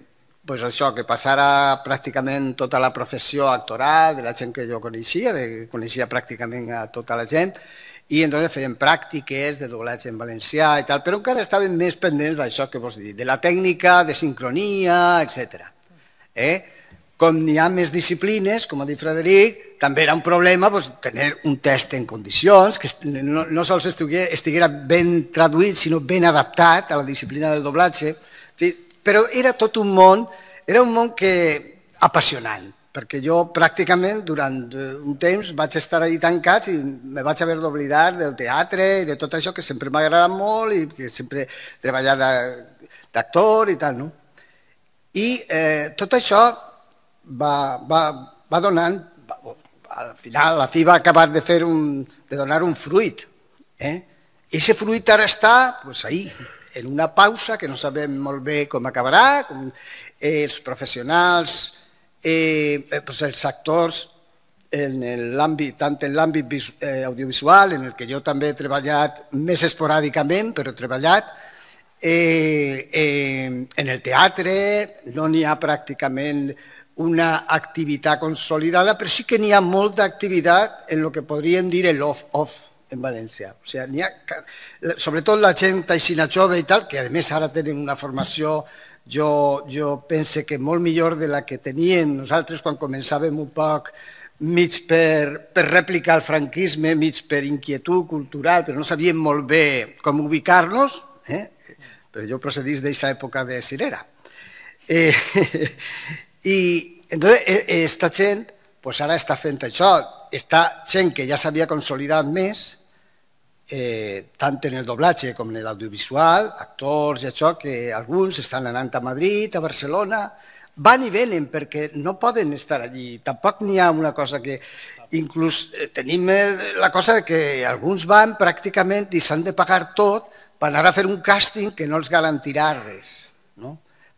pues això, que passara pràcticament tota la professió actoral de la gent que jo coneixia, de, coneixia pràcticament a tota la gent, i entonces feien pràctiques de doblatge en valencià i tal, però encara estaven més pendents d'això que vos dic, de la tècnica, de sincronia, etc. Eh? com n'hi ha més disciplines, com ha dit Frederic, també era un problema doncs, tenir un test en condicions, que no, no sols estigués, estiguera ben traduït, sinó ben adaptat a la disciplina del doblatge. Però era tot un món, era un món que apassionant, perquè jo pràcticament durant eh, un temps vaig estar allà tancat i me vaig haver d'oblidar del teatre i de tot això que sempre m'ha agradat molt i que sempre he treballat d'actor i tal, no? I eh, tot això va, va, va donant, al final la fi va acabar de, fer un, de donar un fruit. Eh? Ese fruit ara està pues, ahí, en una pausa que no sabem molt bé com acabarà, com, eh, els professionals, eh, eh pues, els actors, en l'àmbit, tant en l'àmbit eh, audiovisual, en el que jo també he treballat més esporàdicament, però he treballat, eh, eh, en el teatre no n'hi ha pràcticament eh, una activitat consolidada, però sí que n'hi ha molta activitat en el que podríem dir el off-off en València. O sigui, ha, sobretot la gent taixina jove i tal, que a més ara tenen una formació jo, jo pense que molt millor de la que teníem nosaltres quan començàvem un poc mig per, per rèplica al franquisme, mig per inquietud cultural, però no sabíem molt bé com ubicar-nos, eh? però jo procedís d'aquesta època de Sirera. Eh, i entonces, e, esta gent pues ara està fent això. Esta gent que ja s'havia consolidat més, eh, tant en el doblatge com en l'audiovisual, actors i això, que alguns estan anant a Madrid, a Barcelona, van i venen perquè no poden estar allí. Tampoc n'hi ha una cosa que... Inclús eh, tenim eh, la cosa de que alguns van pràcticament i s'han de pagar tot per anar a fer un càsting que no els garantirà res. No?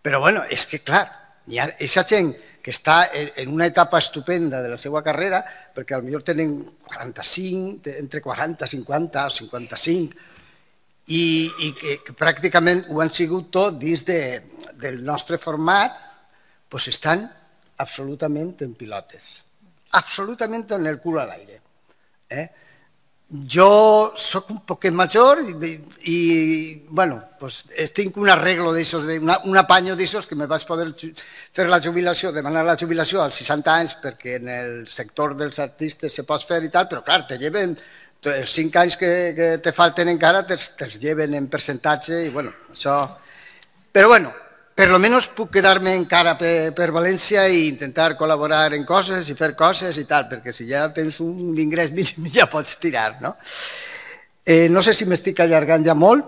Però bueno, és que clar, hi ha aquesta gent que està en una etapa estupenda de la seva carrera, perquè millor tenen 45, entre 40, 50 o 55, i, i que, que pràcticament ho han sigut tot dins de, del nostre format, doncs estan absolutament en pilotes, absolutament en el cul a l'aire. Eh? Yo sóc un poquet major i, i bueno, pues tinc un arreglo d'aixòs, de una, un apaño d'aixòs que me vas poder fer la jubilació, demanar la jubilació als 60 anys perquè en el sector dels artistes se pot fer i tal, però clar, te lleven els 5 anys que, que te falten encara, te'ls te lleven en percentatge i bueno, això... Però bueno, per lo menos puc quedar-me encara per, per València i intentar col·laborar en coses i fer coses i tal, perquè si ja tens un ingrés mínim ja pots tirar, no? Eh, no sé si m'estic allargant ja molt.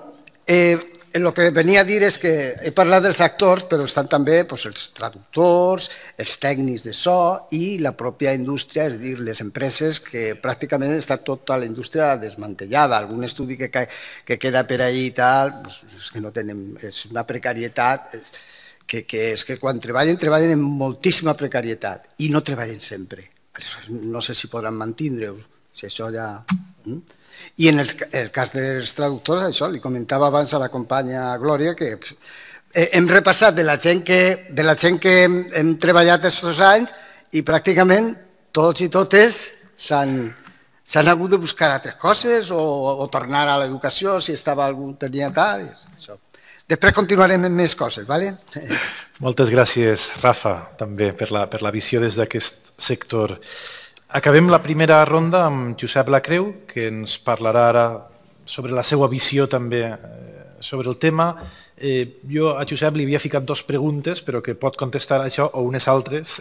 Eh, el eh, que venia a dir és que he parlat dels actors, però estan també doncs, els traductors, els tècnics de so i la pròpia indústria, és a dir, les empreses que pràcticament està tota la indústria desmantellada. Algun estudi que, que queda per ahí i tal, doncs, és que no tenen, és una precarietat, és, que, que és que quan treballen, treballen en moltíssima precarietat i no treballen sempre. no sé si podran mantindre-ho, si això ja... Mm? I en el, el cas dels traductors, això li comentava abans a la companya Glòria, que hem repassat de la gent que, de la gent que hem, hem treballat aquests anys i pràcticament tots i totes s'han hagut de buscar altres coses o, o tornar a l'educació si estava algú tenia tal. Això. Després continuarem amb més coses, vale? Moltes gràcies, Rafa, també per la, per la visió des d'aquest sector. Acabem la primera ronda amb Josep Lacreu, que ens parlarà ara sobre la seva visió també eh, sobre el tema. Eh, jo a Josep li havia ficat dos preguntes, però que pot contestar això o unes altres,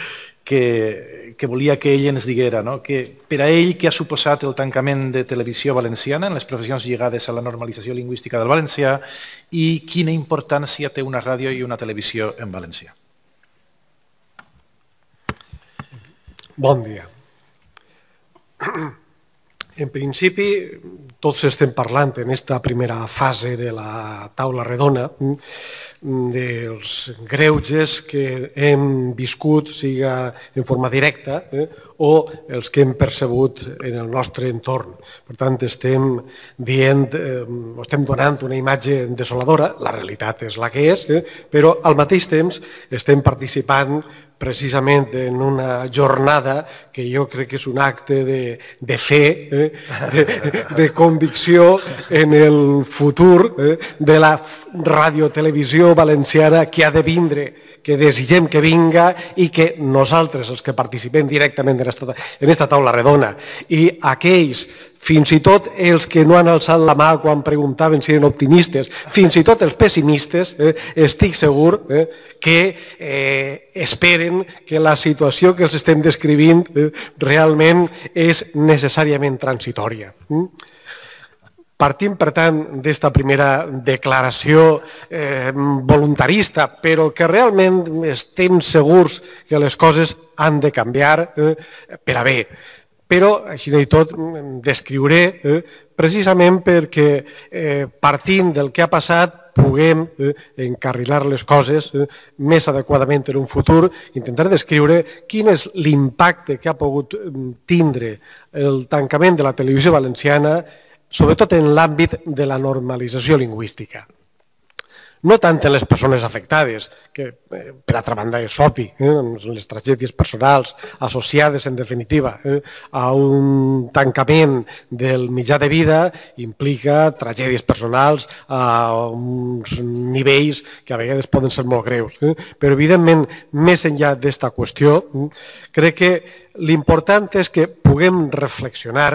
*laughs* que, que volia que ell ens diguera. No? Que per a ell, què ha suposat el tancament de televisió valenciana en les professions lligades a la normalització lingüística del valencià i quina importància té una ràdio i una televisió en valencià? Bon dia. *clears throat* En principi, tots estem parlant en aquesta primera fase de la taula redona mm, mm, dels greuges que hem viscut, siga en forma directa eh, o els que hem percebut en el nostre entorn. Per tant, estem dient, eh, estem donant una imatge desoladora, la realitat és la que és, eh, però al mateix temps estem participant precisament en una jornada que jo crec que és un acte de, de fe, eh, de, de convicció en el futur eh, de la radiotelevisió valenciana que ha de vindre que desitgem que vinga i que nosaltres, els que participem directament en esta, en esta taula redona, i aquells fins i tot els que no han alçat la mà quan preguntaven si eren optimistes, fins i tot els pessimistes, eh, estic segur eh, que eh, esperen que la situació que els estem descrivint eh, realment és necessàriament transitòria. Gràcies. Mm? Partim, per tant, d'esta primera declaració eh, voluntarista, però que realment estem segurs que les coses han de canviar eh, per a bé. Però, així i tot, descriuré eh, precisament perquè partint del que ha passat puguem encarrilar les coses més adequadament en un futur, intentar descriure quin és l'impacte que ha pogut mm, tindre el tancament de la televisió valenciana sobretot en l'àmbit de la normalització lingüística. No tant en les persones afectades, que eh, per altra banda és obvi, eh, les tragèdies personals associades en definitiva eh, a un tancament del mitjà de vida implica tragèdies personals a uns nivells que a vegades poden ser molt greus. Eh, però evidentment, més enllà d'esta qüestió, eh, crec que l'important és que puguem reflexionar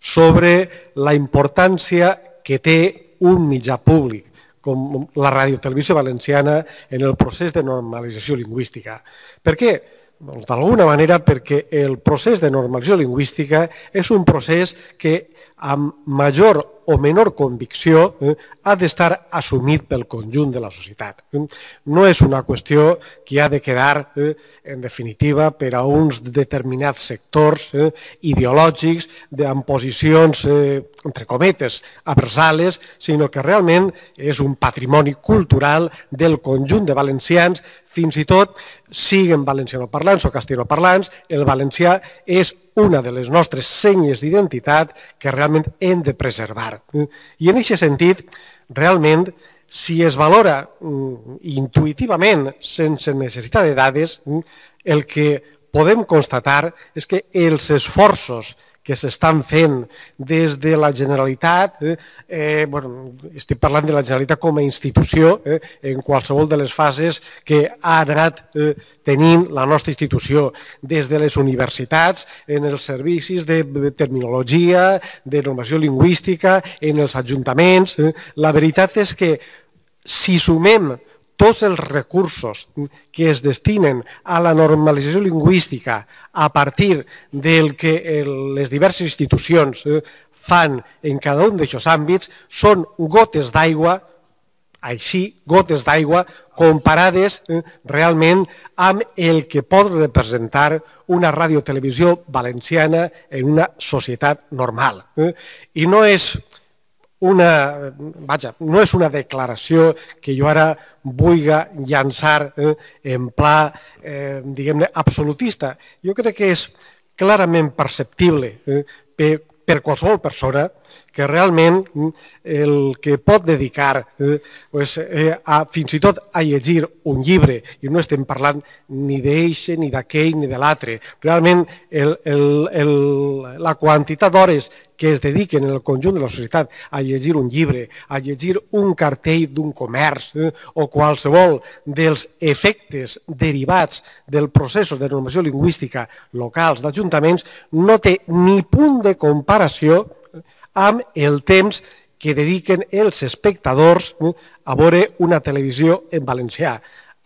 sobre la importància que té un mitjà públic com la Ràdio Televisió valenciana en el procés de normalització lingüística. Per què? Doncs d'alguna manera perquè el procés de normalització lingüística és un procés que amb major o menor convicció eh, ha d'estar assumit pel conjunt de la societat. Eh. No és una qüestió que ha de quedar, eh, en definitiva, per a uns determinats sectors eh, ideològics amb posicions, eh, entre cometes, abrasales, sinó que realment és un patrimoni cultural del conjunt de valencians, fins i tot siguen valencianoparlants o castelloparlants, el valencià és una de les nostres senyes d'identitat que realment hem de preservar. I en aquest sentit, realment, si es valora mm, intuïtivament, sense necessitat de dades, mm, el que podem constatar és que els esforços que s'estan fent des de la Generalitat, eh, eh, bueno, estic parlant de la Generalitat com a institució, eh, en qualsevol de les fases que ha anat eh, tenint la nostra institució, des de les universitats, en els servicis de terminologia, de normació lingüística, en els ajuntaments. Eh. La veritat és que si sumem tots els recursos que es destinen a la normalització lingüística a partir del que eh, les diverses institucions eh, fan en cada un d'aquests àmbits són gotes d'aigua, així, gotes d'aigua, comparades eh, realment amb el que pot representar una radiotelevisió valenciana en una societat normal. I no és una, vaja, no és una declaració que jo ara vulga llançar eh, en pla, eh, diguem-ne, absolutista. Jo crec que és clarament perceptible eh, per, per qualsevol persona que realment mm, el que pot dedicar eh, pues, eh, a, fins i tot a llegir un llibre, i no estem parlant ni d'eixe, ni d'aquell, ni de l'altre, realment el, el, el, la quantitat d'hores que es dediquen en el conjunt de la societat a llegir un llibre, a llegir un cartell d'un comerç eh, o qualsevol dels efectes derivats del processos de normació lingüística locals d'ajuntaments no té ni punt de comparació amb el temps que dediquen els espectadors eh, a veure una televisió en valencià,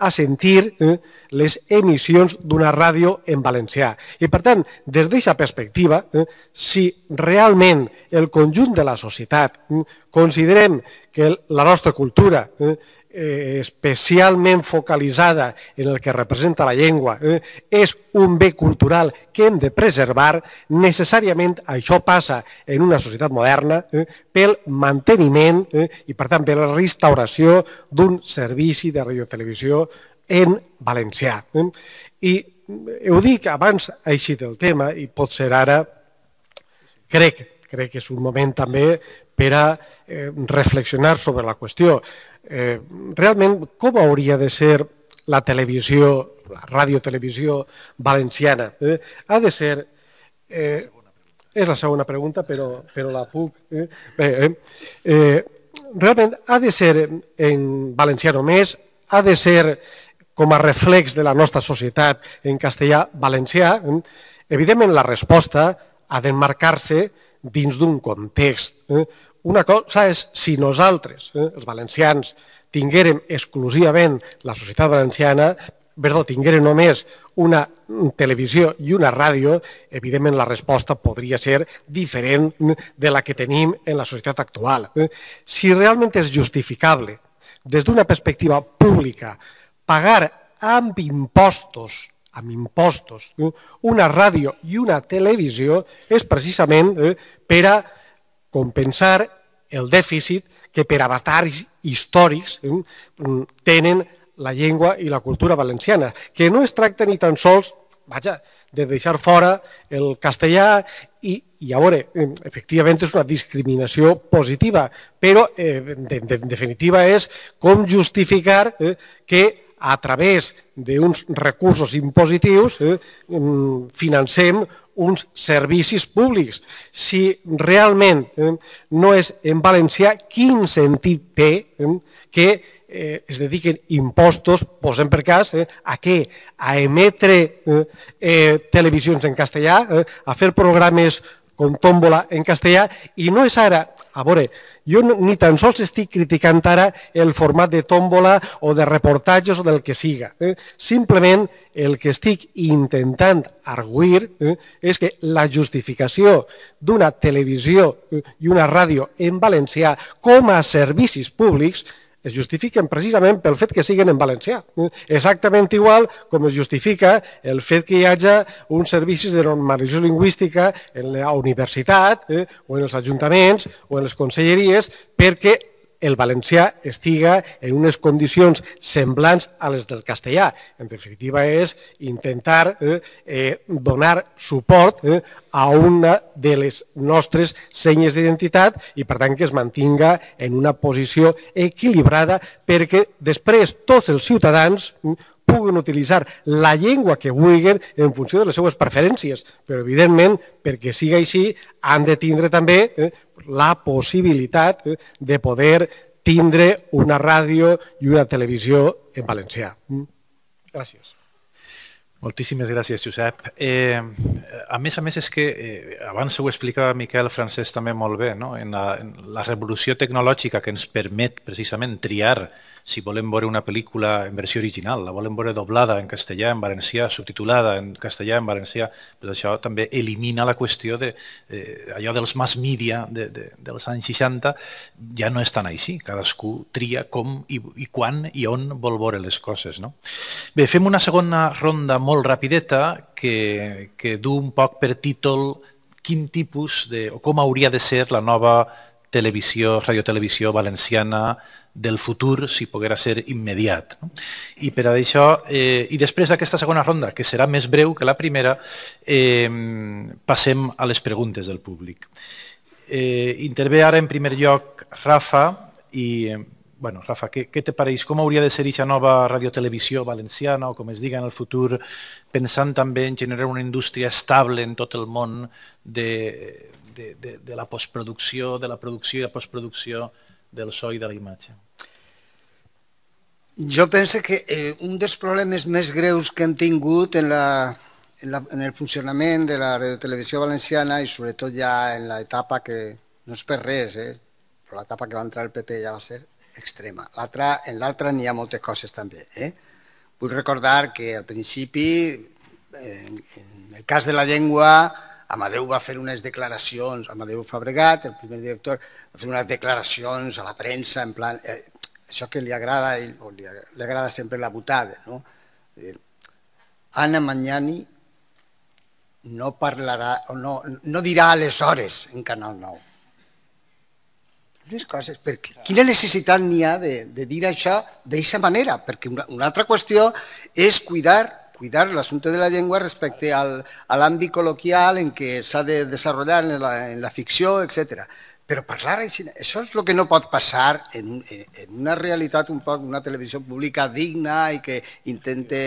a sentir eh, les emissions d'una ràdio en valencià. I per tant, des d'aquesta perspectiva, eh, si realment el conjunt de la societat considerem que la nostra cultura eh, especialment focalitzada en el que representa la llengua, eh, és un bé cultural que hem de preservar, necessàriament això passa en una societat moderna eh, pel manteniment eh, i, per tant, per la restauració d'un servici de radiotelevisió en valencià. Eh. I eh, ho dic abans així del el tema i pot ser ara, crec, crec que és un moment també per a eh, reflexionar sobre la qüestió eh, realment com hauria de ser la televisió, la ràdio-televisió valenciana? Eh? Ha de ser... Eh, és la segona pregunta, però, però la puc... Eh? Bé, eh? eh realment ha de ser en valencià només, ha de ser com a reflex de la nostra societat en castellà valencià, eh? evidentment la resposta ha denmarcar se dins d'un context. Eh? Una cosa és si nosaltres, eh, els valencians, tinguérem exclusivament la societat valenciana, perdó, tinguérem només una televisió i una ràdio, evidentment la resposta podria ser diferent de la que tenim en la societat actual. Eh. Si realment és justificable, des d'una perspectiva pública, pagar amb impostos amb impostos, eh, una ràdio i una televisió és precisament eh, per a compensar el dèficit que per avatars històrics eh, mm, tenen la llengua i la cultura valenciana, que no es tracta ni tan sols vaja, de deixar fora el castellà i, i a veure, eh, efectivament és una discriminació positiva, però eh, en, en definitiva és com justificar eh, que a través d'uns recursos impositius, eh, mm, financem uns servicis públics. Si realment eh, no és en valencià, quin sentit té eh, que es dediquen impostos, posem per cas, a què? A emetre eh, televisions en castellà, a fer programes com tòmbola en castellà, i no és ara a veure, jo ni tan sols estic criticant ara el format de tòmbola o de reportatges o del que siga. Eh? Simplement el que estic intentant arguir eh, és que la justificació d'una televisió eh, i una ràdio en valencià com a servicis públics es justifiquen precisament pel fet que siguin en valencià. Exactament igual com es justifica el fet que hi hagi uns servicis de normalització lingüística en la universitat eh, o en els ajuntaments o en les conselleries perquè el valencià estiga en unes condicions semblants a les del castellà. En definitiva, és intentar eh, eh, donar suport eh, a una de les nostres senyes d'identitat i, per tant, que es mantinga en una posició equilibrada perquè després tots els ciutadans mm, puguen utilitzar la llengua que vulguen en funció de les seues preferències, però evidentment perquè siga així han de tindre també la possibilitat de poder tindre una ràdio i una televisió en valencià. Mm. Gràcies. Moltíssimes gràcies, Josep. Eh, a més a més, és que eh, abans ho explicava Miquel Francesc també molt bé, no? en, la, en la revolució tecnològica que ens permet precisament triar si volem veure una pel·lícula en versió original, la volem veure doblada en castellà, en valencià, subtitulada en castellà, en valencià, però doncs això també elimina la qüestió de eh, allò dels mass media de, de, dels anys 60, ja no és tan així, cadascú tria com i, i quan i on vol veure les coses. No? Bé, fem una segona ronda molt rapideta que, que du un poc per títol quin tipus de, o com hauria de ser la nova televisió, radiotelevisió valenciana del futur, si poguera ser immediat. No? I per això, eh, i després d'aquesta segona ronda, que serà més breu que la primera, eh, passem a les preguntes del públic. Eh, intervé ara en primer lloc Rafa i bueno, Rafa, què, què te pareix? Com hauria de ser aquesta nova radiotelevisió valenciana o com es diga en el futur, pensant també en generar una indústria estable en tot el món de de, de, de la postproducció, de la producció i la postproducció del so i de la imatge? Jo penso que eh, un dels problemes més greus que hem tingut en, la, en, la, en el funcionament de la radiotelevisió valenciana i sobretot ja en l'etapa que no és per res, eh? però l'etapa que va entrar el PP ja va ser extrema. En l'altra n'hi ha moltes coses també. Eh? Vull recordar que al principi, eh, en el cas de la llengua, Amadeu va fer unes declaracions, Amadeu Fabregat, el primer director, va fer unes declaracions a la premsa, en plan, eh, això que li agrada, o li, li agrada sempre la butada, no? Eh, Anna Magnani no parlarà, o no, no dirà aleshores en Canal 9. Les coses, perquè quina necessitat n'hi ha de, de dir això d'aquesta manera? Perquè una, una altra qüestió és cuidar cuidar el asunto de la lengua respecte al, a l'àmbit col·loquial en què s'ha de desenvolupar en la, en la ficció, etc. Però parlar així, això és el que no pot passar en, en una realitat un poc, una televisió pública digna i que intente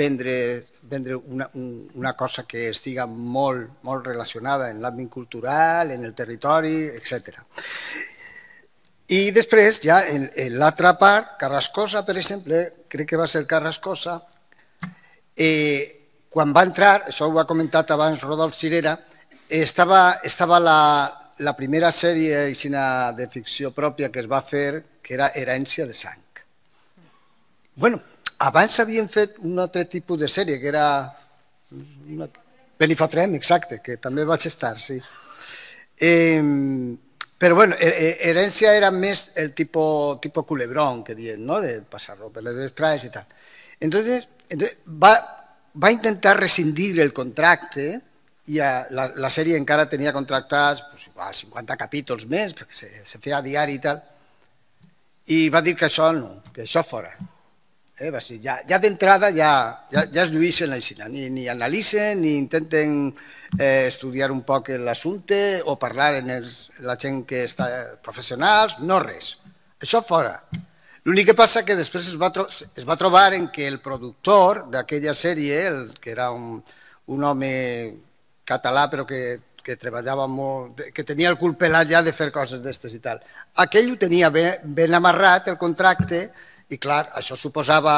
vendre, vendre una, un, una cosa que estiga molt, molt relacionada en l'àmbit cultural, en el territori, etc. I després, ja en, en l'altra part, Carrascosa, per exemple, crec que va ser Carrascosa, Eh, quan va entrar, això ho ha comentat abans Rodolf Cirera, eh, estava, estava la, la primera sèrie aixina de ficció pròpia que es va fer, que era Herència de sang. bueno, abans havien fet un altre tipus de sèrie, que era... Una... Benifotrem, exacte, que també vaig estar, sí. Eh, però bueno, eh, eh, herència era més el tipus tipo culebrón, que diuen, no? De passar-lo per les estrades i tal. Entonces, Entonces, va, va intentar rescindir el contracte i la, la sèrie encara tenia contractats pues, igual 50 capítols més, perquè se, se feia a diari i tal, i va dir que això no, que això fora. Eh, va ser, ja ja d'entrada ja, ja, ja es lluïssen així, ni, ni analitzen, ni intenten eh, estudiar un poc l'assumpte o parlar amb els, la gent que està professionals, no res. Això fora. L'únic que passa que després es va, es va trobar en que el productor d'aquella sèrie, el, que era un, un home català però que, que treballava molt, que tenia el cul pelat ja de fer coses d'estes i tal, aquell ho tenia ben, ben amarrat, el contracte, i clar, això suposava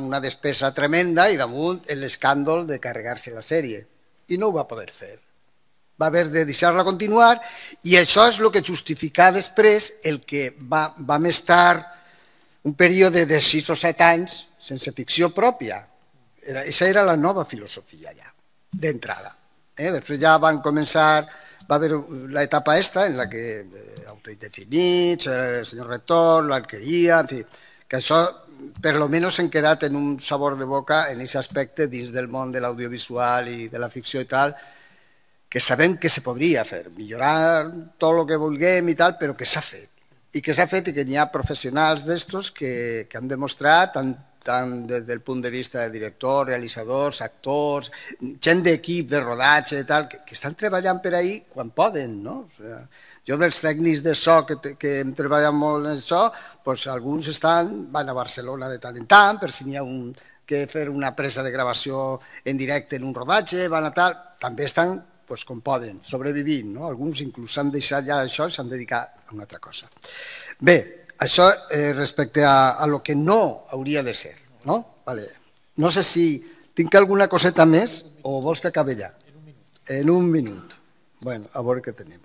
una despesa tremenda i damunt l'escàndol de carregar-se la sèrie. I no ho va poder fer. Va haver de deixar-la continuar i això és el que justifica després el que va, va estar un període de sis o set anys sense ficció pròpia. Era, esa era la nova filosofia ja, d'entrada. Eh? Després ja van començar, va haver l'etapa esta en la que eh, autoindefinits, eh, el senyor Rector, l'alqueria, en fi, que això per lo menos hem quedat en un sabor de boca en aquest aspecte dins del món de l'audiovisual i de la ficció i tal, que sabem que se podria fer, millorar tot el que vulguem i tal, però que s'ha fet i que s'ha fet i que n'hi ha professionals d'estos que, que han demostrat, tant, tant des del punt de vista de directors, realitzadors, actors, gent d'equip, de rodatge i tal, que, que estan treballant per ahir quan poden, no? O sigui, jo dels tècnics de so que, que hem treballat molt en so, doncs alguns estan, van a Barcelona de tant en tant, per si n'hi ha un, que fer una presa de gravació en directe en un rodatge, van a tal, també estan pues, com poden, sobrevivint. No? Alguns inclús s'han deixat ja això i s'han dedicat a una altra cosa. Bé, això eh, respecte a, a lo que no hauria de ser. No? Vale. no sé si tinc alguna coseta més o vols que acabi ja. En un minut. Bueno, a veure què tenim.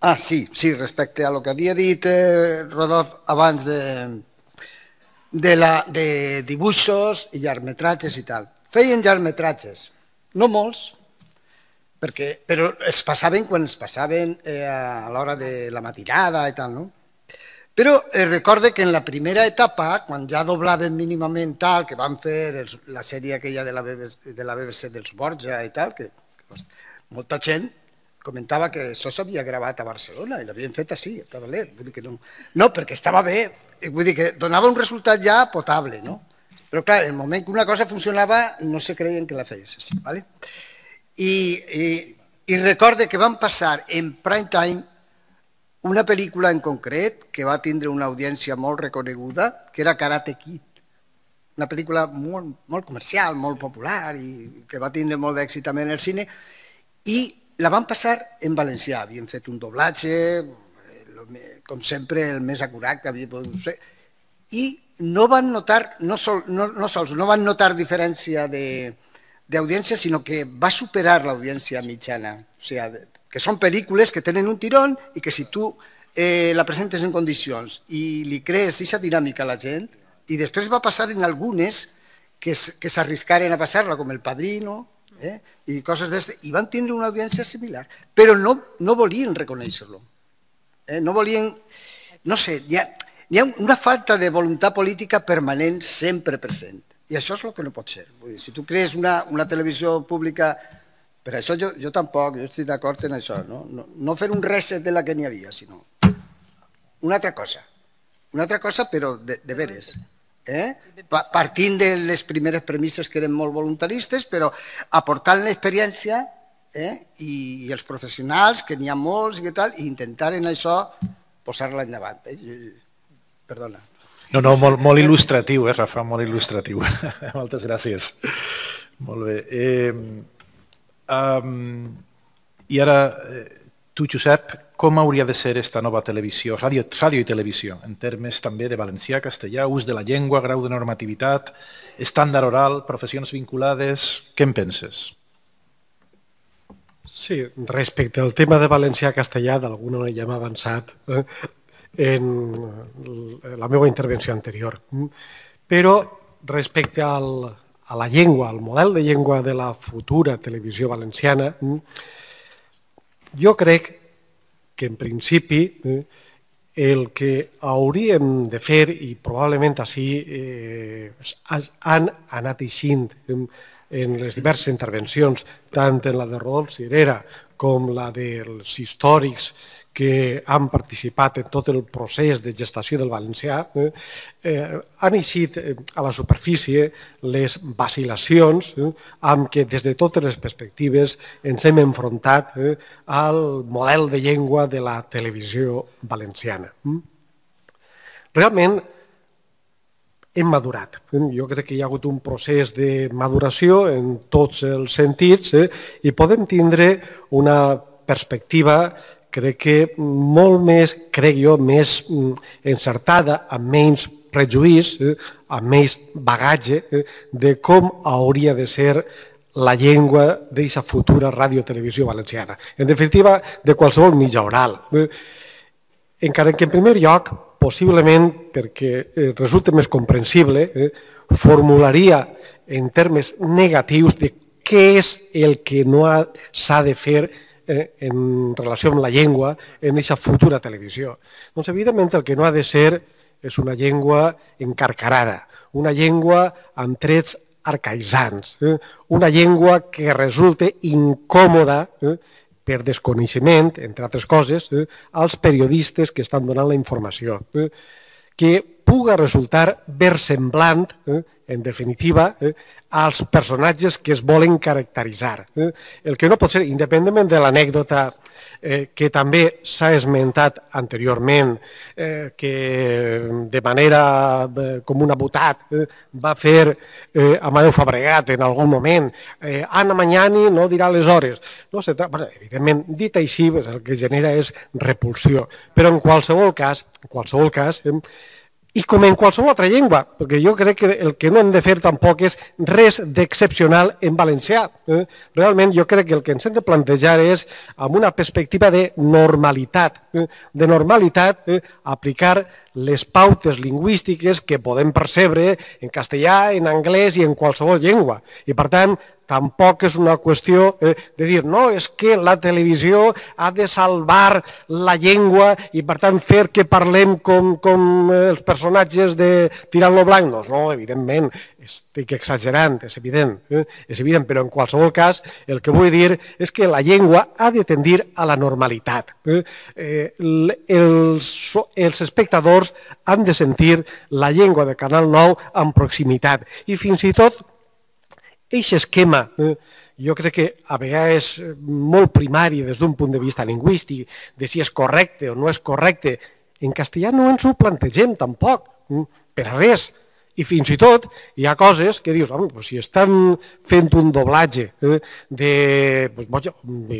Ah, sí, sí, respecte a lo que havia dit eh, Rodolf abans de, de, la, de dibuixos i llargmetratges i tal. Feien llargmetratges, no molts, perquè, però es passaven quan es passaven eh, a l'hora de la matinada i tal, no? Però eh, recorde que en la primera etapa, quan ja doblaven mínimament tal, que van fer els, la sèrie aquella de la, BBC, de la BBC dels Borja i tal, que, que molta gent comentava que això s'havia gravat a Barcelona i l'havien fet així, a Tabalet. Vull dir que no. no, perquè estava bé, vull dir que donava un resultat ja potable, no? Però clar, en el moment que una cosa funcionava no se creien que la feies així. ¿vale? I, i, I recorde que van passar en prime time una pel·lícula en concret que va tindre una audiència molt reconeguda, que era Karate Kid. Una pel·lícula molt, molt comercial, molt popular i que va tindre molt d'èxit també en el cine. I la van passar en valencià. Havien fet un doblatge, eh, com sempre, el més acurat que havia pogut ser. I no van notar, no, sol, no, no sols no van notar diferència d'audiència, sinó que va superar l'audiència mitjana. O sigui, que són pel·lícules que tenen un tirón i que si tu eh, la presentes en condicions i li crees aquesta dinàmica a la gent, i després va passar en algunes que, que s'arriscaren a passar-la, com El Padrino, eh? i coses d'aquestes, i van tindre una audiència similar, però no, no volien reconèixer-lo. Eh? No volien... No sé, ja, hi ha una falta de voluntat política permanent, sempre present. I això és el que no pot ser. Vull dir, si tu crees una, una televisió pública... Per això jo, jo tampoc, jo estic d'acord en això, no? no? No fer un reset de la que n'hi havia, sinó una altra cosa. Una altra cosa, però de, de veres. Eh? Pa partint de les primeres premisses que eren molt voluntaristes, però aportant l'experiència eh? I, i els professionals, que n'hi ha molts i tal, i intentar en això posar-la endavant. Eh? Perdona. No, no, molt, molt il·lustratiu, eh, Rafa, molt il·lustratiu. *laughs* Moltes gràcies. Molt bé. Eh, um, I ara, eh, tu, Josep, com hauria de ser esta nova televisió, ràdio, ràdio i televisió, en termes també de valencià, castellà, ús de la llengua, grau de normativitat, estàndard oral, professions vinculades... Què en penses? Sí, respecte al tema de valencià-castellà, d'alguna manera ja hem avançat eh, en la meva intervenció anterior. Però respecte al, a la llengua, al model de llengua de la futura televisió valenciana, jo crec que en principi el que hauríem de fer, i probablement així eh, han anat eixint eh, en les diverses intervencions, tant en la de Rodolf Cirera com la dels històrics que han participat en tot el procés de gestació del valencià, eh, eh han eixit eh, a la superfície les vacil·lacions eh, amb què des de totes les perspectives ens hem enfrontat eh, al model de llengua de la televisió valenciana. Hm? Realment, hem madurat. Eh? Jo crec que hi ha hagut un procés de maduració en tots els sentits eh, i podem tindre una perspectiva crec que molt més, crec jo, més mm, encertada, amb menys prejuís, eh, amb més bagatge, eh, de com hauria de ser la llengua d'aquesta futura ràdio-televisió valenciana. En definitiva, de qualsevol mitjà oral. Eh. encara que en primer lloc, possiblement perquè eh, resulta més comprensible, eh, formularia en termes negatius de què és el que no s'ha de fer eh, en relació amb la llengua en aquesta futura televisió. Doncs, evidentment, el que no ha de ser és una llengua encarcarada, una llengua amb trets arcaïsants, eh? una llengua que resulta incòmoda eh? per desconeixement, entre altres coses, eh? als periodistes que estan donant la informació, eh? que puga resultar versemblant, eh, en definitiva, eh, als personatges que es volen caracteritzar. Eh. El que no pot ser, independentment de l'anècdota eh, que també s'ha esmentat anteriorment, eh, que de manera eh, com un abotat eh, va fer eh, Amadeu Fabregat en algun moment, eh, Anna Mañani no dirà les hores. No sé, bueno, evidentment, dit així, el que genera és repulsió. Però en qualsevol cas, en qualsevol cas, eh, i com en qualsevol altra llengua, perquè jo crec que el que no hem de fer tampoc és res d'excepcional en valencià. Eh? Realment jo crec que el que ens hem de plantejar és, amb una perspectiva de normalitat, eh? de normalitat, eh? aplicar les pautes lingüístiques que podem percebre en castellà, en anglès i en qualsevol llengua. I per tant, tampoc és una qüestió eh, de dir no, és que la televisió ha de salvar la llengua i per tant fer que parlem com, com eh, els personatges de Tirant lo Blanc. No, no, evidentment, estic exagerant, és evident, eh? és evident, però en qualsevol cas el que vull dir és que la llengua ha de tendir a la normalitat. Eh? eh els, els espectadors han de sentir la llengua de Canal 9 en proximitat i fins i tot aquest esquema eh? jo crec que a vegades és molt primari des d'un punt de vista lingüístic, de si és correcte o no és correcte. En castellà no ens ho plantegem tampoc, eh? per a res. I fins i tot hi ha coses que dius, home, si estan fent un doblatge eh, de, doncs,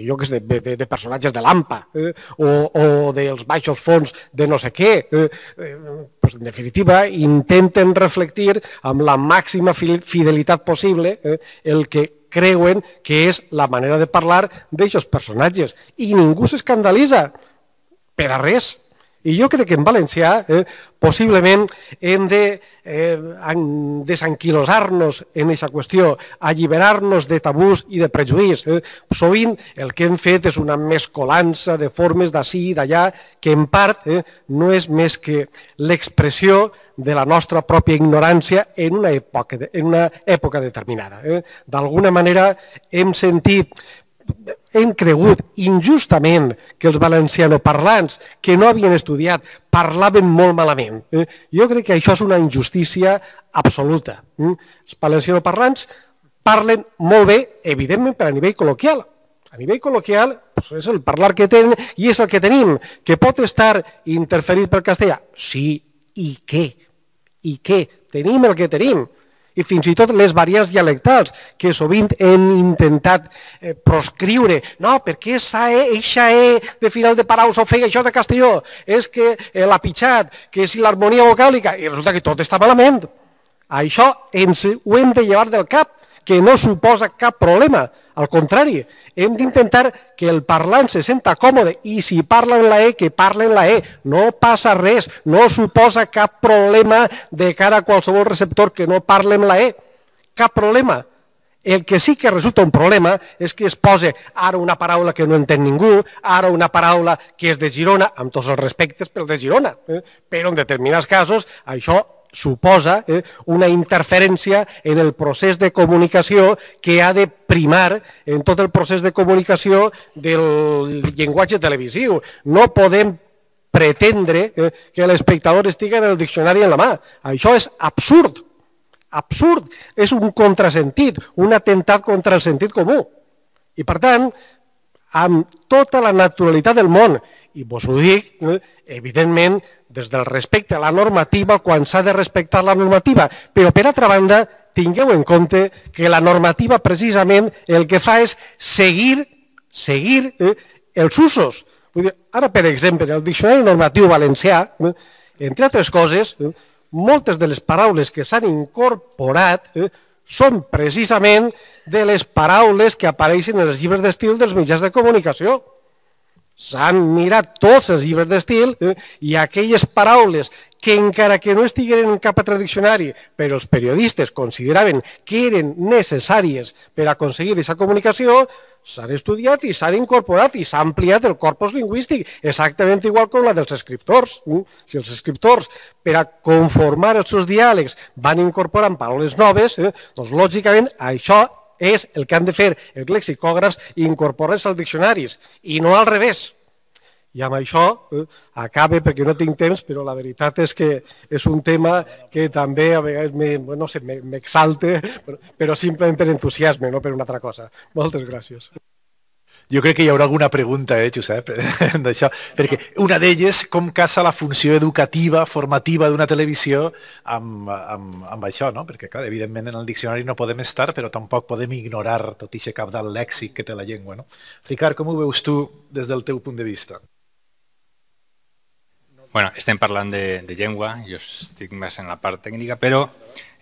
jo què sé, de, de, de personatges de l'AMPA eh, o, o dels baixos fons de no sé què, eh, doncs, en definitiva intenten reflectir amb la màxima fidelitat possible eh, el que creuen que és la manera de parlar d'aquests personatges i ningú s'escandalitza per a res. I jo crec que en valencià eh, possiblement hem de eh, desanquilosar-nos en aquesta qüestió, alliberar-nos de tabús i de prejuïs. Eh. Sovint el que hem fet és una mescolança de formes d'ací i d'allà que en part eh, no és més que l'expressió de la nostra pròpia ignorància en una època, en una època determinada. Eh. D'alguna manera hem sentit hem cregut injustament que els valencianoparlants que no havien estudiat parlaven molt malament. Eh? Jo crec que això és una injustícia absoluta. Eh? Els valencianoparlants parlen molt bé, evidentment, per a nivell col·loquial. A nivell col·loquial és el parlar que tenen i és el que tenim, que pot estar interferit pel castellà. Sí, i què? I què? Tenim el que tenim i fins i tot les variants dialectals, que sovint hem intentat eh, proscriure. No, perquè esa e, eixa e de final de paraus o feia això de Castelló, és que eh, la pitjat, que és l'harmonia vocàlica, i resulta que tot està malament. Això ens ho hem de llevar del cap, que no suposa cap problema, al contrari, hem d'intentar que el parlant se senta còmode i si parla en la E, que parla en la E. No passa res, no suposa cap problema de cara a qualsevol receptor que no parle en la E. Cap problema. El que sí que resulta un problema és que es posa ara una paraula que no entén ningú, ara una paraula que és de Girona, amb tots els respectes pel de Girona. Eh? Però en determinats casos això suposa eh, una interferència en el procés de comunicació que ha de primar en tot el procés de comunicació del llenguatge televisiu. No podem pretendre eh, que l'espectador estigui en el diccionari en la mà. Això és absurd. Absurd. És un contrasentit, un atemptat contra el sentit comú. I per tant, amb tota la naturalitat del món, i vos ho dic, eh, evidentment, des del respecte a la normativa quan s'ha de respectar la normativa. Però, per altra banda, tingueu en compte que la normativa precisament el que fa és seguir seguir eh, els usos. Vull dir, ara, per exemple, el Diccionari Normatiu Valencià, eh, entre altres coses, eh, moltes de les paraules que s'han incorporat eh, són precisament de les paraules que apareixen en els llibres d'estil dels mitjans de comunicació. S'han mirat tots els llibres d'estil eh, i aquelles paraules que encara que no estiguin en cap altre diccionari, però els periodistes consideraven que eren necessàries per aconseguir aquesta comunicació, s'han estudiat i s'han incorporat i s'ha ampliat el corpus lingüístic, exactament igual com la dels escriptors. Mm. Si els escriptors, per a conformar els seus diàlegs, van incorporant paraules noves, eh, doncs lògicament això és el que han de fer els lexicògrafs i incorporar-se als diccionaris, i no al revés. I amb això eh, acabe perquè no tinc temps, però la veritat és que és un tema que també a vegades me, no sé, m'exalte, *laughs* però simplement per entusiasme, no per una altra cosa. Moltes gràcies. Jo crec que hi haurà alguna pregunta, eh, Josep, *laughs* d'això, perquè una d'elles, com casa la funció educativa, formativa d'una televisió amb, amb, amb això, no? Perquè, clar, evidentment en el diccionari no podem estar, però tampoc podem ignorar tot i aquest cap del lèxic que té la llengua, no? Ricard, com ho veus tu des del teu punt de vista? bueno, estem parlant de, de llengua, jo estic més en la part tècnica, però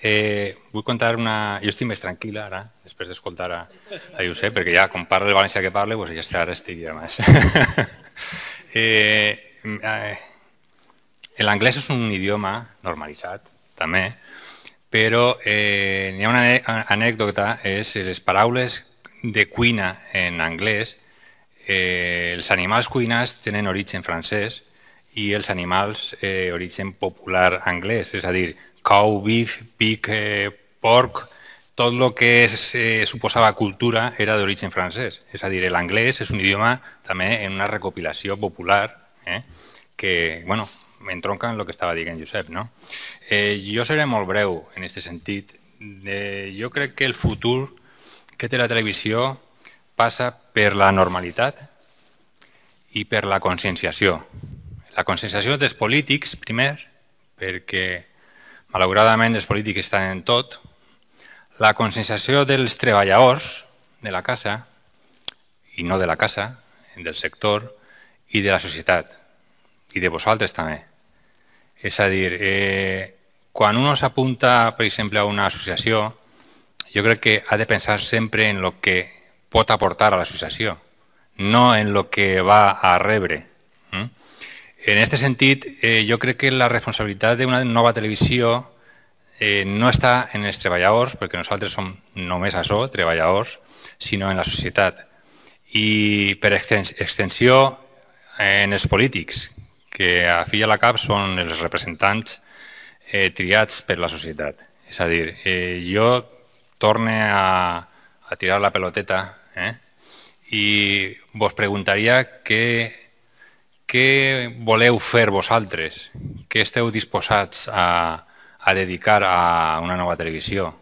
eh, vull contar una... Jo estic més tranquil·la ara, després d'escoltar a, a Josep, perquè ja, com parla el València que parla, doncs ja està, ara estic ja més. *laughs* eh, eh, L'anglès és un idioma normalitzat, també, però eh, n'hi ha una anècdota, és les paraules de cuina en anglès, eh, els animals cuinats tenen origen francès, i els animals eh, origen popular anglès, és a dir, cow, beef, pig, eh, porc, tot el que es, eh, suposava cultura era d'origen francès. És a dir, l'anglès és un idioma també en una recopilació popular eh, que, bueno, entronca en el que estava dient Josep, no? Eh, jo seré molt breu en aquest sentit. Eh, jo crec que el futur que té la televisió passa per la normalitat i per la conscienciació la conscienciació dels polítics, primer, perquè malauradament els polítics estan en tot, la conscienciació dels treballadors de la casa, i no de la casa, del sector i de la societat, i de vosaltres també. És a dir, eh, quan un s'apunta, per exemple, a una associació, jo crec que ha de pensar sempre en el que pot aportar a l'associació, no en el que va a rebre. En aquest sentit, eh, jo crec que la responsabilitat d'una nova televisió eh, no està en els treballadors, perquè nosaltres som només això, treballadors, sinó en la societat. I per extensió, eh, en els polítics, que a fi i a la cap són els representants eh, triats per la societat. És a dir, eh, jo torne a, a tirar la peloteta eh? i vos preguntaria què què voleu fer vosaltres? Què esteu disposats a, a dedicar a una nova televisió?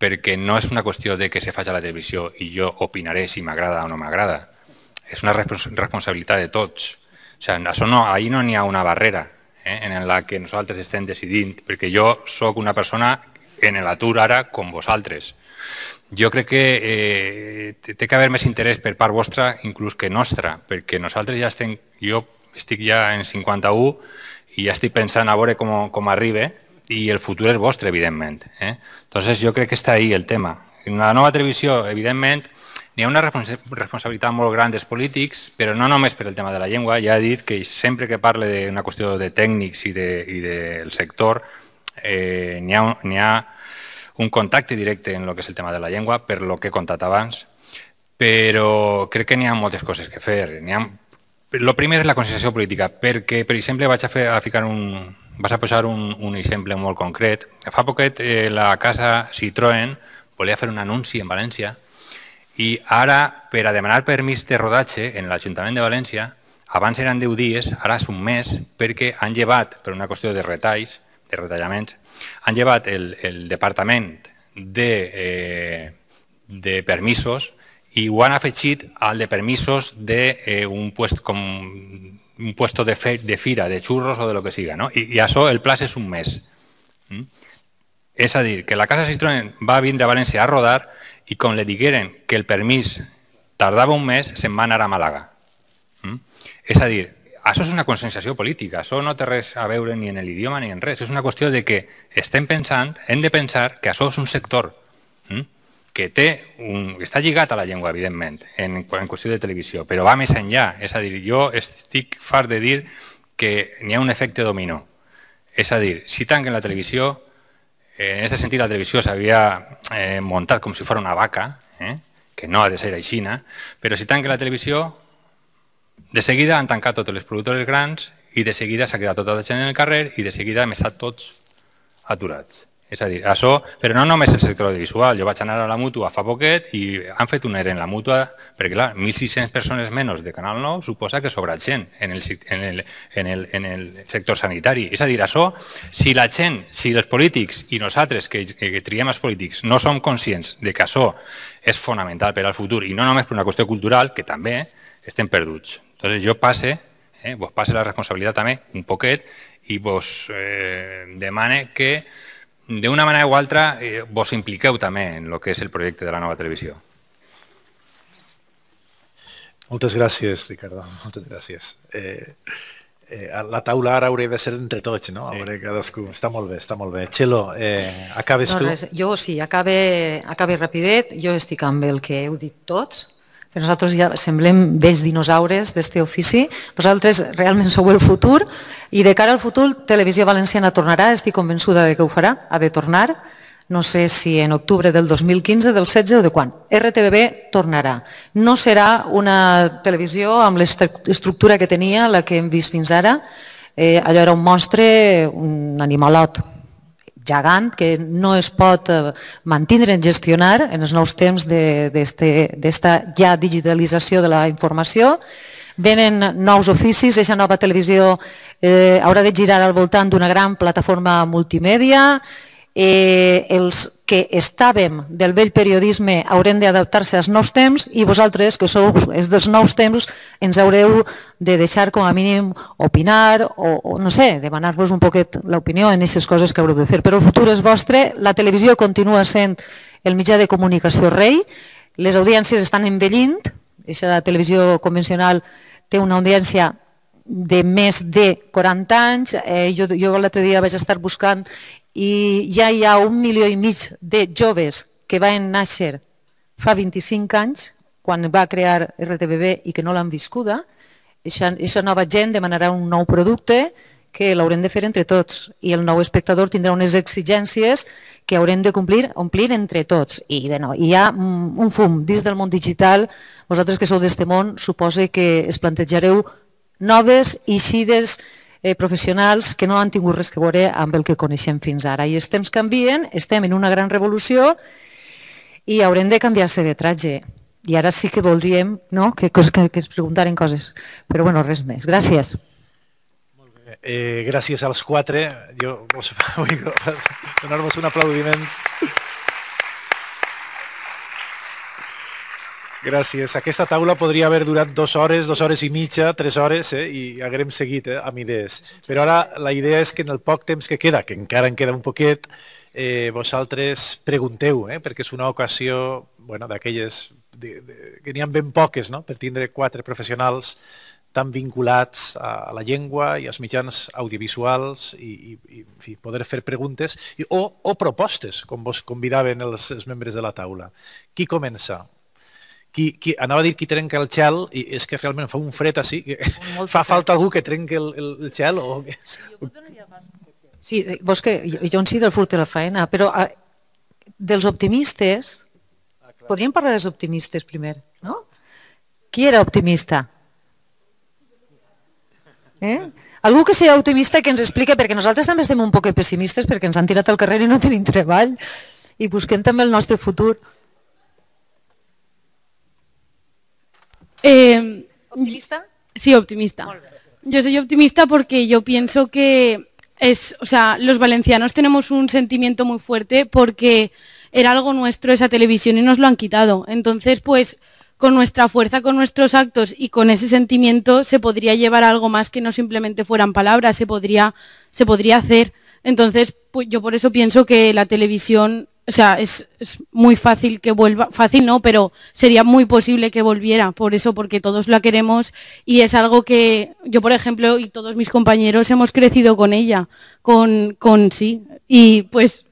Perquè no és una qüestió de que se faci a la televisió i jo opinaré si m'agrada o no m'agrada. És una responsabilitat de tots. O sigui, això no, ahir no n'hi ha una barrera eh, en la que nosaltres estem decidint, perquè jo sóc una persona en l'atur ara com vosaltres. Jo crec que eh, té que haver més interès per part vostra inclús que nostra, perquè nosaltres ja estem jo estic ja en 51 i ja estic pensant a veure com, com arriba i el futur és vostre, evidentment. Eh? Entonces, jo crec que està ahí el tema. En la nova televisió, evidentment, hi ha una responsabilitat molt gran dels polítics, però no només per el tema de la llengua. Ja he dit que sempre que parle d'una qüestió de tècnics i, de, i sector, eh, n'hi ha, ha un contacte directe en el que és el tema de la llengua, per lo que he contat abans, però crec que n'hi ha moltes coses que fer. N'hi ha lo primer és la conscienciació política, perquè, per exemple, vaig a, fer, a ficar un, vas a posar un, un exemple molt concret. Fa poquet eh, la casa Citroën volia fer un anunci en València i ara, per a demanar permís de rodatge en l'Ajuntament de València, abans eren 10 dies, ara és un mes, perquè han llevat, per una qüestió de retalls, de retallaments, han llevat el, el departament de, eh, de permisos y one fetchit al de permisos de eh, un puesto de, de, fira, de churros o de lo que siga, ¿no? Y, y eso el plazo es un mes. Es decir, que la casa Citroën va bien de Valencia a rodar y con le digieren que el permiso tardaba un mes, se van a Málaga. Es decir, a eso una consensación política, eso no te res ni en el idioma ni en res, Es una cuestión de que estén pensando, en de pensar que eso es un sector. que té un, que està lligat a la llengua, evidentment, en, en qüestió de televisió, però va més enllà. És a dir, jo estic fart de dir que n'hi ha un efecte dominó. És a dir, si tanquen la televisió, eh, en aquest sentit la televisió s'havia eh, muntat com si fos una vaca, eh? que no ha de ser aixina, eh, però si tanquen la televisió, de seguida han tancat totes les productores grans i de seguida s'ha quedat tota la gent en el carrer i de seguida hem estat tots aturats. És a dir, això, però no només el sector audiovisual. Jo vaig anar a la mútua fa poquet i han fet un ERE en la mútua, perquè clar, 1.600 persones menys de Canal 9 suposa que sobra gent en el, en, el, en, el, en el sector sanitari. És a dir, això, si la gent, si els polítics i nosaltres que, que triem els polítics no som conscients de que això és fonamental per al futur i no només per una qüestió cultural, que també estem perduts. Entonces jo passe, eh, vos passe la responsabilitat també un poquet i vos eh, demane que d'una manera o altra, eh, vos impliqueu també en el que és el projecte de la nova televisió. Moltes gràcies, Ricardo. Moltes gràcies. Eh, eh, la taula ara hauria de ser entre tots, no? Sí. A veure, cadascú. Està molt bé, està molt bé. Txelo, eh, acabes no, tu? Res. Jo sí, acabe, acabe rapidet. Jo estic amb el que heu dit tots que nosaltres ja semblem vells dinosaures d'este ofici, vosaltres realment sou el futur i de cara al futur Televisió Valenciana tornarà, estic convençuda de que ho farà, ha de tornar, no sé si en octubre del 2015, del 16 o de quan. RTBB tornarà. No serà una televisió amb l'estructura que tenia, la que hem vist fins ara. Eh, allò era un mostre, un animalot, gegant que no es pot eh, mantindre en gestionar en els nous temps d'esta ja digitalització de la informació. Venen nous oficis, aquesta nova televisió eh, haurà de girar al voltant d'una gran plataforma multimèdia, eh, els que estàvem del vell periodisme haurem d'adaptar-se als nous temps i vosaltres, que sou els dels nous temps, ens haureu de deixar com a mínim opinar o, o no sé, demanar-vos un poquet l'opinió en aquestes coses que haureu de fer. Però el futur és vostre, la televisió continua sent el mitjà de comunicació rei, les audiències estan envellint, aquesta televisió convencional té una audiència de més de 40 anys. Eh, jo jo l'altre dia vaig estar buscant i ja hi ha un milió i mig de joves que van nàixer fa 25 anys, quan va crear RTBB i que no l'han viscuda. Aquesta nova gent demanarà un nou producte que l'haurem de fer entre tots i el nou espectador tindrà unes exigències que haurem de complir, omplir entre tots. I bueno, hi ha un fum dins del món digital. Vosaltres que sou d'este món, supose que es plantejareu noves eixides xides eh, professionals que no han tingut res que veure amb el que coneixem fins ara. I els temps canvien, estem en una gran revolució i haurem de canviar-se de traje. I ara sí que voldríem no? que, que es preguntaren coses. Però bueno, res més. Gràcies. Molt bé. Eh, gràcies als quatre. Jo *laughs* vull donar-vos un aplaudiment. Gràcies. Aquesta taula podria haver durat dues hores, dues hores i mitja, tres hores, eh? i haguem seguit eh, amb idees. Però ara la idea és que en el poc temps que queda, que encara en queda un poquet, eh, vosaltres pregunteu, eh? perquè és una ocasió bueno, d'aquelles que n'hi ha ben poques, no? per tindre quatre professionals tan vinculats a la llengua i als mitjans audiovisuals i, i, i en fi, poder fer preguntes i, o, o propostes, com vos convidaven els, els membres de la taula. Qui comença? qui, qui, anava a dir qui trenca el gel, i és que realment fa un fred així, que Molt *laughs* fa falta algú que trenqui el, el, el gel o... Sí, vols que jo en sí del furt de la faena, però a, eh, dels optimistes, ah, podríem parlar dels optimistes primer, no? Qui era optimista? Eh? Algú que sigui optimista que ens explique, perquè nosaltres també estem un poc pessimistes perquè ens han tirat al carrer i no tenim treball i busquem també el nostre futur. Em, ¿Optimista? Sí, optimista. Yo soy optimista porque yo pienso que es, o sea, los valencianos tenemos un sentimiento muy fuerte porque era algo nuestro esa televisión y nos lo han quitado. Entonces, pues con nuestra fuerza, con nuestros actos y con ese sentimiento se podría llevar algo más que no simplemente fueran palabras, se podría, se podría hacer. Entonces, pues yo por eso pienso que la televisión o sea, es, muy fácil que vuelva, fácil no, pero sería muy posible que volviera, por eso, porque todos la queremos y es algo que yo, por ejemplo, y todos mis compañeros hemos crecido con ella, con, con sí, y pues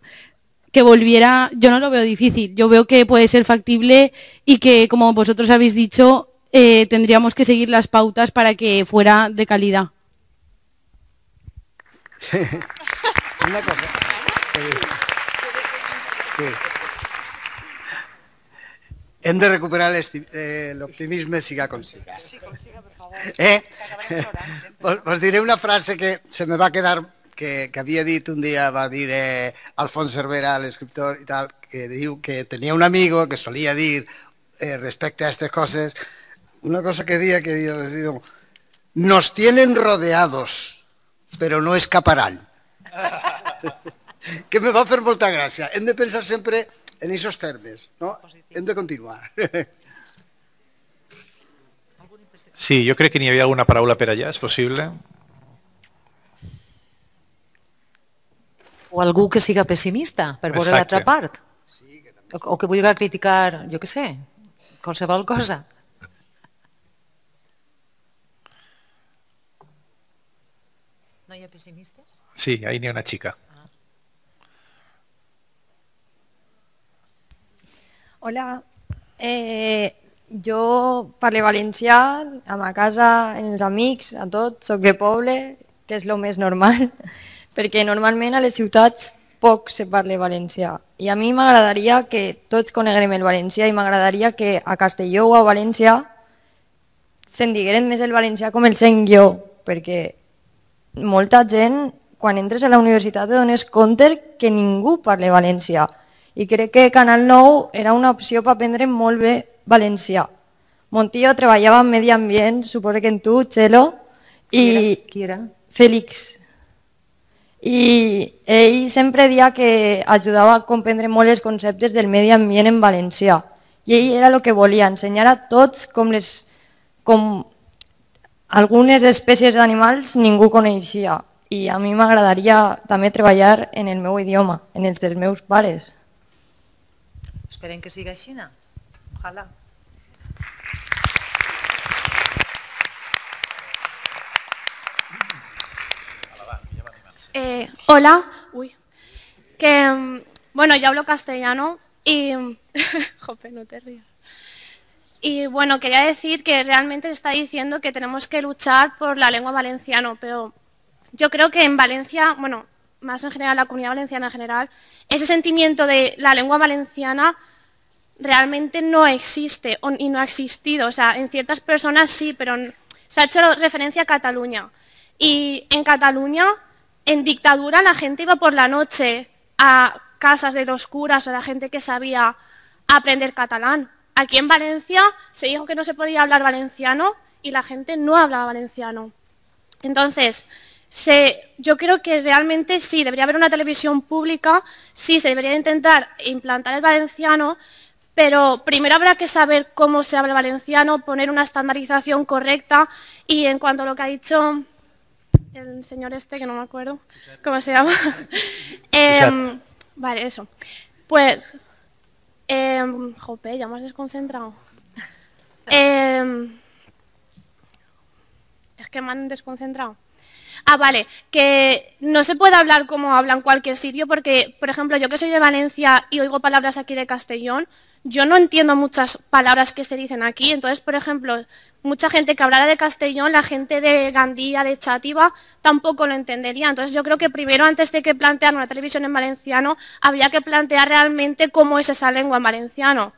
que volviera, yo no lo veo difícil, yo veo que puede ser factible y que, como vosotros habéis dicho, eh, tendríamos que seguir las pautas para que fuera de calidad. *laughs* Una cosa. Sí. *laughs* Hem de recuperar eh, l'optimisme, eh, siga com siga. Sí, com siga, per favor. Eh? Vos, vos diré una frase que se me va quedar, que, que havia dit un dia, va dir eh, Alfons Cervera, l'escriptor i tal, que diu que tenia un amigo que solia dir eh, respecte a aquestes coses, una cosa que dia que dia les diu, nos tienen rodeados, pero no escaparán. *laughs* que me va fer molta gràcia. Hem de pensar sempre en aquests termes, no? Positiu. Hem de continuar. *laughs* Sí, jo crec que n'hi havia alguna paraula per allà, és possible? O algú que siga pessimista, per veure l'altra part. Sí, O que vulgui criticar, jo què sé, qualsevol cosa. *laughs* No hi ha pessimistes? Sí, ahí n'hi ha una xica. Ah. Hola, eh, jo parlo valencià, a ma casa, en els amics, a tot, sóc de poble, que és el més normal, *laughs* perquè normalment a les ciutats poc se parla valencià. I a mi m'agradaria que tots coneguem el valencià i m'agradaria que a Castelló o a València se'n digueren més el valencià com el sent jo, perquè molta gent, quan entres a la universitat, te dones compte que ningú parla valencià. I crec que Canal 9 era una opció per aprendre molt bé valencià. Montillo treballava en medi ambient, suposo que en tu, Txelo, i... Qui era? I ell sempre dia que ajudava a comprendre molt els conceptes del medi ambient en valencià. I ell era el que volia, ensenyar a tots com, les, com algunes espècies d'animals ningú coneixia. I a mi m'agradaria també treballar en el meu idioma, en els dels meus pares. ¿Quieren que siga China, Ojalá. Eh, hola, uy, que, mm, bueno, yo hablo castellano y, *laughs* jope, no te rías. Y bueno, quería decir que realmente está diciendo que tenemos que luchar por la lengua valenciana, pero yo creo que en Valencia, bueno, más en general, la comunidad valenciana en general, ese sentimiento de la lengua valenciana realmente no existe y no ha existido. O sea, en ciertas personas sí, pero se ha hecho referencia a Cataluña. Y en Cataluña, en dictadura, la gente iba por la noche a casas de los curas o de la gente que sabía aprender catalán. Aquí en Valencia se dijo que no se podía hablar valenciano y la gente no hablaba valenciano. Entonces, yo creo que realmente sí, debería haber una televisión pública, sí, se debería intentar implantar el valenciano, pero primero habrá que saber cómo se habla valenciano, poner una estandarización correcta y en cuanto a lo que ha dicho el señor este, que no me acuerdo cómo se llama. *laughs* Em, vale, eso. Pues, em, jope, ya me has desconcentrado. *laughs* Em, es que me han desconcentrado. Ah, vale, que no se puede hablar como hablan cualquier sitio porque, por ejemplo, yo que soy de Valencia y oigo palabras aquí de Castellón, yo no entiendo muchas palabras que se dicen aquí. Entonces, por ejemplo, mucha gente que hablara de Castellón, la gente de Gandía, de Chativa, tampoco lo entendería. Entonces, yo creo que primero, antes de que plantear una televisión en valenciano, habría que plantear realmente cómo es esa lengua en valenciano.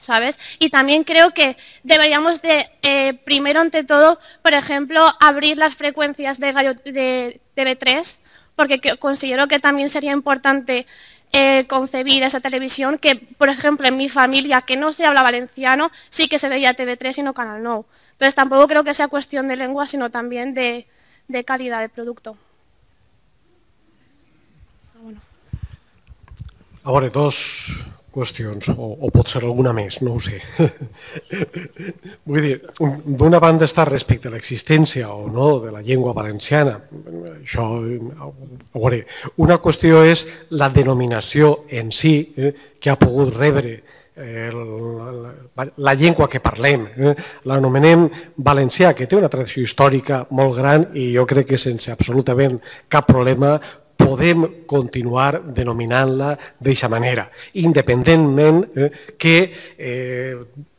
¿sabes? Y también creo que deberíamos de, eh, primero ante todo, por ejemplo, abrir las frecuencias de, TV3, porque considero que también sería importante eh, concebir esa televisión que, por ejemplo, en mi familia, que no se habla valenciano, sí que se veía TV3 y no Canal No. Entonces tampoco creo que sea cuestión de lengua, sino también de, de calidad de producto. Ahora dos qüestions, o, o pot ser alguna més, no ho sé. *laughs* Vull dir, d'una banda està respecte a l'existència o no de la llengua valenciana, això, eh, a veure, una qüestió és la denominació en si eh, que ha pogut rebre eh, el, la, la llengua que parlem. Eh? L'anomenem valencià, que té una tradició històrica molt gran i jo crec que sense absolutament cap problema podem continuar denominant-la d'eixa manera, independentment eh, que eh,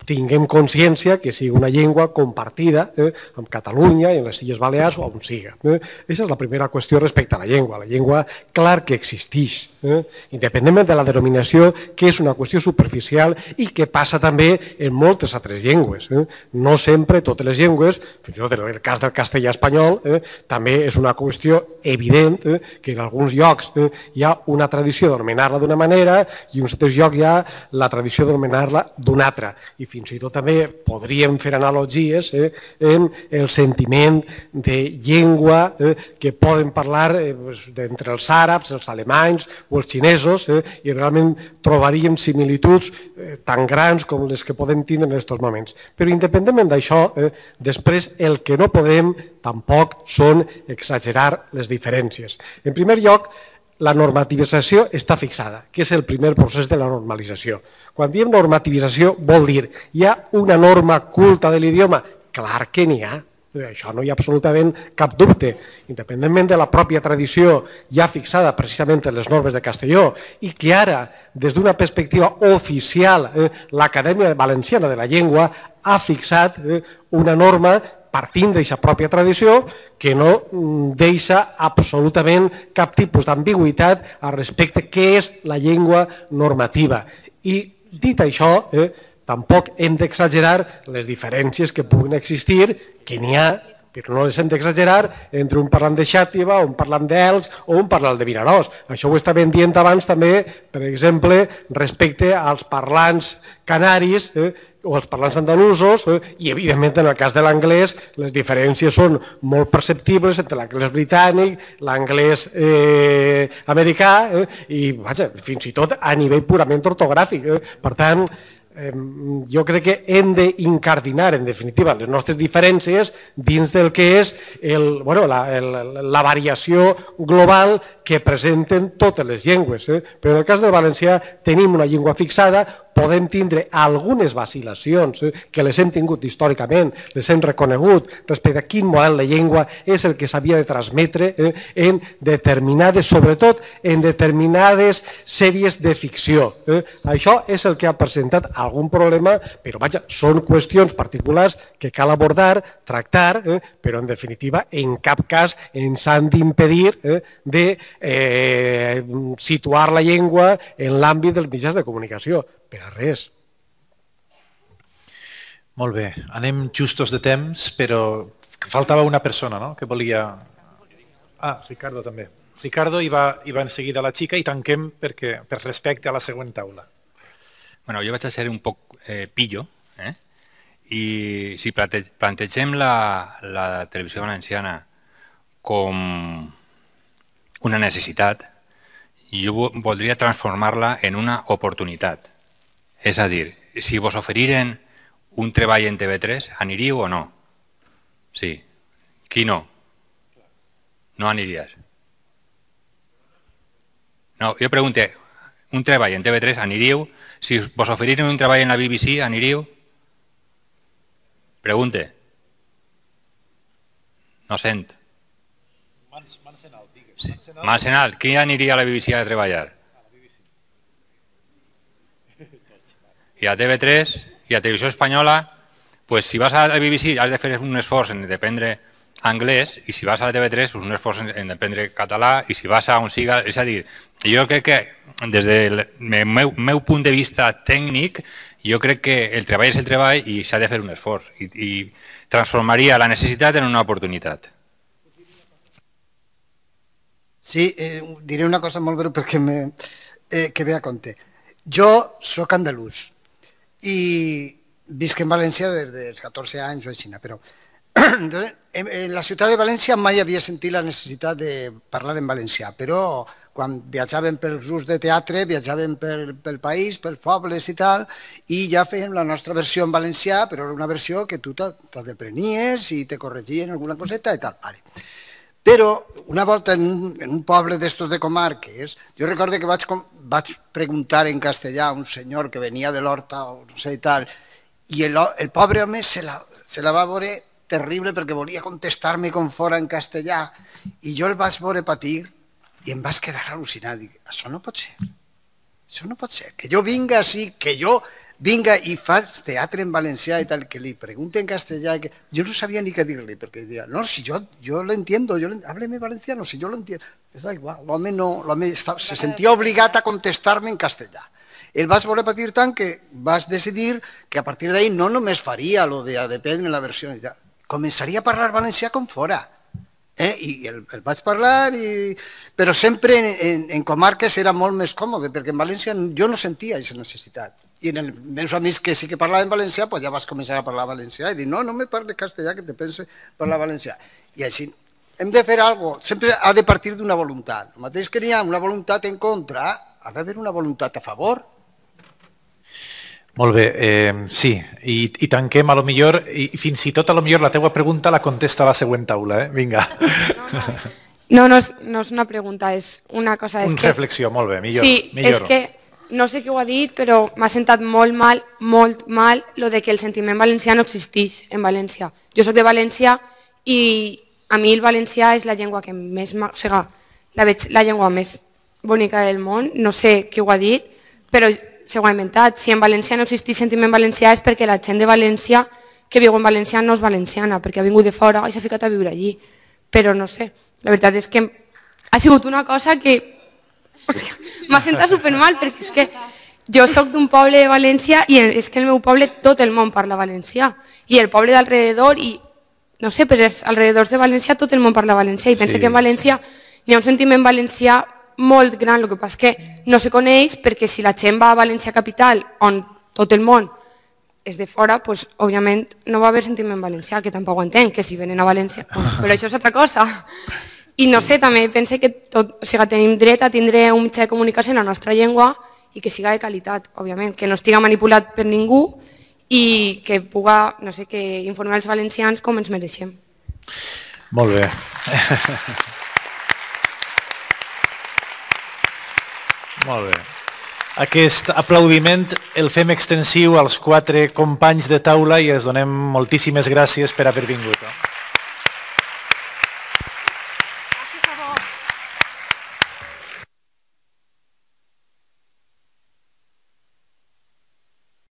tinguem consciència que sigui una llengua compartida eh, amb Catalunya i en les Illes Balears o on siga. Eh? Aquesta és la primera qüestió respecte a la llengua. La llengua, clar que existeix, eh? independentment de la denominació, que és una qüestió superficial i que passa també en moltes altres llengües. Eh? No sempre totes les llengües, fins i tot en el cas del castellà espanyol, eh, també és una qüestió evident eh, que en alguns llocs eh, hi ha una tradició d'anomenar-la d'una manera i en uns altres llocs hi ha la tradició d'anomenar-la d'una altra. I fins i tot també podríem fer analogies eh, en el sentiment de llengua eh, que poden parlar eh, entre els àrabs, els alemanys o els xinesos eh, i realment trobaríem similituds eh, tan grans com les que podem tindre en aquests moments. Però independentment d'això, eh, després el que no podem tampoc són exagerar les diferències. En primer lloc, la normativització està fixada, que és el primer procés de la normalització. Quan diem normativització vol dir hi ha una norma culta de l'idioma? Clar que n'hi ha, això no hi ha absolutament cap dubte. Independentment de la pròpia tradició ja fixada precisament en les normes de Castelló i que ara, des d'una perspectiva oficial, eh, l'Acadèmia Valenciana de la Llengua ha fixat eh, una norma partint d'aquesta pròpia tradició que no mm, deixa absolutament cap tipus d'ambigüitat al respecte què és la llengua normativa. I dit això, eh, tampoc hem d'exagerar les diferències que puguin existir, que n'hi ha, però no les hem d'exagerar entre un parlant de Xàtiva, un parlant d'Els o un parlant de Vinaròs. Això ho estàvem dient abans també, per exemple, respecte als parlants canaris eh, o els parlants andalusos, i evidentment en el cas de l'anglès les diferències són molt perceptibles entre l'anglès britànic, l'anglès eh, americà, eh? i vaja, fins i tot a nivell purament ortogràfic. Eh? Per tant, eh, jo crec que hem d'incardinar, en definitiva, les nostres diferències dins del que és el, bueno, la, el, la variació global que presenten totes les llengües. Eh? Però en el cas del valencià tenim una llengua fixada, podem tindre algunes vacil·lacions eh? que les hem tingut històricament, les hem reconegut respecte a quin model de llengua és el que s'havia de transmetre eh? en determinades, sobretot en determinades sèries de ficció. Eh? Això és el que ha presentat algun problema, però vaja, són qüestions particulars que cal abordar, tractar, eh? però en definitiva en cap cas ens han d'impedir eh? de eh, situar la llengua en l'àmbit dels mitjans de comunicació, per a res. Molt bé, anem justos de temps, però faltava una persona no? que volia... Ah, Ricardo també. Ricardo i va, i va en seguida la xica i tanquem perquè, per respecte a la següent taula. Bueno, jo vaig a ser un poc eh, pillo, eh? i si plantegem la, la televisió valenciana com una necessitat, jo voldria transformar-la en una oportunitat. És a dir, si vos oferiren un treball en TV3, aniríeu o no? Sí. Qui no? No aniries. No, jo pregunté, un treball en TV3 aniríeu? Si vos oferiren un treball en la BBC, aniríeu? Pregunte. No sento. Sí. Massenal, qui aniria a la BBC a treballar? I a TV3 i a Televisió Espanyola, pues si vas a la BBC has de fer un esforç en dependre anglès i si vas a la TV3 pues un esforç en dependre català i si vas a on siga... És a dir, jo crec que des del meu, meu punt de vista tècnic jo crec que el treball és el treball i s'ha de fer un esforç i, i transformaria la necessitat en una oportunitat. Sí, eh, diré una cosa molt breu perquè me, eh, que ve a compte. Jo sóc andalús i visc en València des dels 14 anys o així, però *clears throat* en, en la ciutat de València mai havia sentit la necessitat de parlar en valencià, però quan viatjàvem pels grups de teatre, viatjàvem pel, pel país, pels pobles i tal, i ja fèiem la nostra versió en valencià, però era una versió que tu te, te deprenies i te corregien alguna coseta i tal. Vale. Però una volta en un, en un poble d'estos de comarques, jo recordo que vaig, vaig preguntar en castellà a un senyor que venia de l'Horta o no sé i tal, i el, el pobre home se la, se la va veure terrible perquè volia contestar-me com fora en castellà i jo el vaig veure patir i em vas quedar al·lucinat. Dic, això no pot ser. Això no pot ser. Que jo vinga així, que jo vinga i fas teatre en valencià i tal, que li pregunte en castellà, que jo no sabia ni què dir-li, perquè diria, no, si jo, jo l'entiendo, jo hábleme valenciano, si jo l'entiendo. És igual, l'home no, l'home se sentia obligat a contestar-me en castellà. El vas voler patir tant que vas decidir que a partir d'ahir no només faria lo de depèn de la versió i tal. Començaria a parlar valencià com fora. Eh? I el, el vaig parlar, i... però sempre en, en, en comarques era molt més còmode, perquè en València jo no sentia aquesta necessitat i en els meus amics que sí que parlaven valencià, doncs ja vas començar a parlar valencià i dir, no, no me parles castellà, que te pense parlar valencià. I així, hem de fer alguna cosa, sempre ha de partir d'una voluntat. El mateix que n'hi ha una voluntat en contra, ha d'haver una voluntat a favor. Molt bé, eh, sí, I, i tanquem a lo millor, i fins i tot a lo millor la teua pregunta la contesta a la següent taula, eh? vinga. No, no, no, no, és, no és una pregunta, és una cosa... És una que... reflexió, molt bé, millor. Sí, és que no sé què ho ha dit, però m'ha sentat molt mal, molt mal, lo de que el sentiment valencià no existeix en València. Jo sóc de València i a mi el valencià és la llengua que més... O sigui, la veig la llengua més bonica del món, no sé qui ho ha dit, però ho ha inventat. Si en València no existeix sentiment valencià és perquè la gent de València que viu en València no és valenciana, perquè ha vingut de fora i s'ha ficat a viure allí. Però no sé, la veritat és que ha sigut una cosa que M'ha sentat supermal perquè és que jo sóc d'un poble de València i és que el meu poble tot el món parla valencià i el poble d'alrededor i no sé, però és alrededor de València tot el món parla valencià i penso sí, que en València hi ha un sentiment valencià molt gran, el que passa que no se coneix perquè si la gent va a València capital, on tot el món és de fora, doncs, òbviament no va haver sentiment valencià, que tampoc ho entenc, que si venen a València... Però això és altra cosa. I no sé, també pense que tot, o sigui, tenim dret a tindre un mitjà de comunicació en la nostra llengua i que siga de qualitat, òbviament, que no estiga manipulat per ningú i que puga, no sé, que informar els valencians com ens mereixem. Molt bé. *laughs* Molt bé. Aquest aplaudiment el fem extensiu als quatre companys de taula i els donem moltíssimes gràcies per haver vingut. Eh?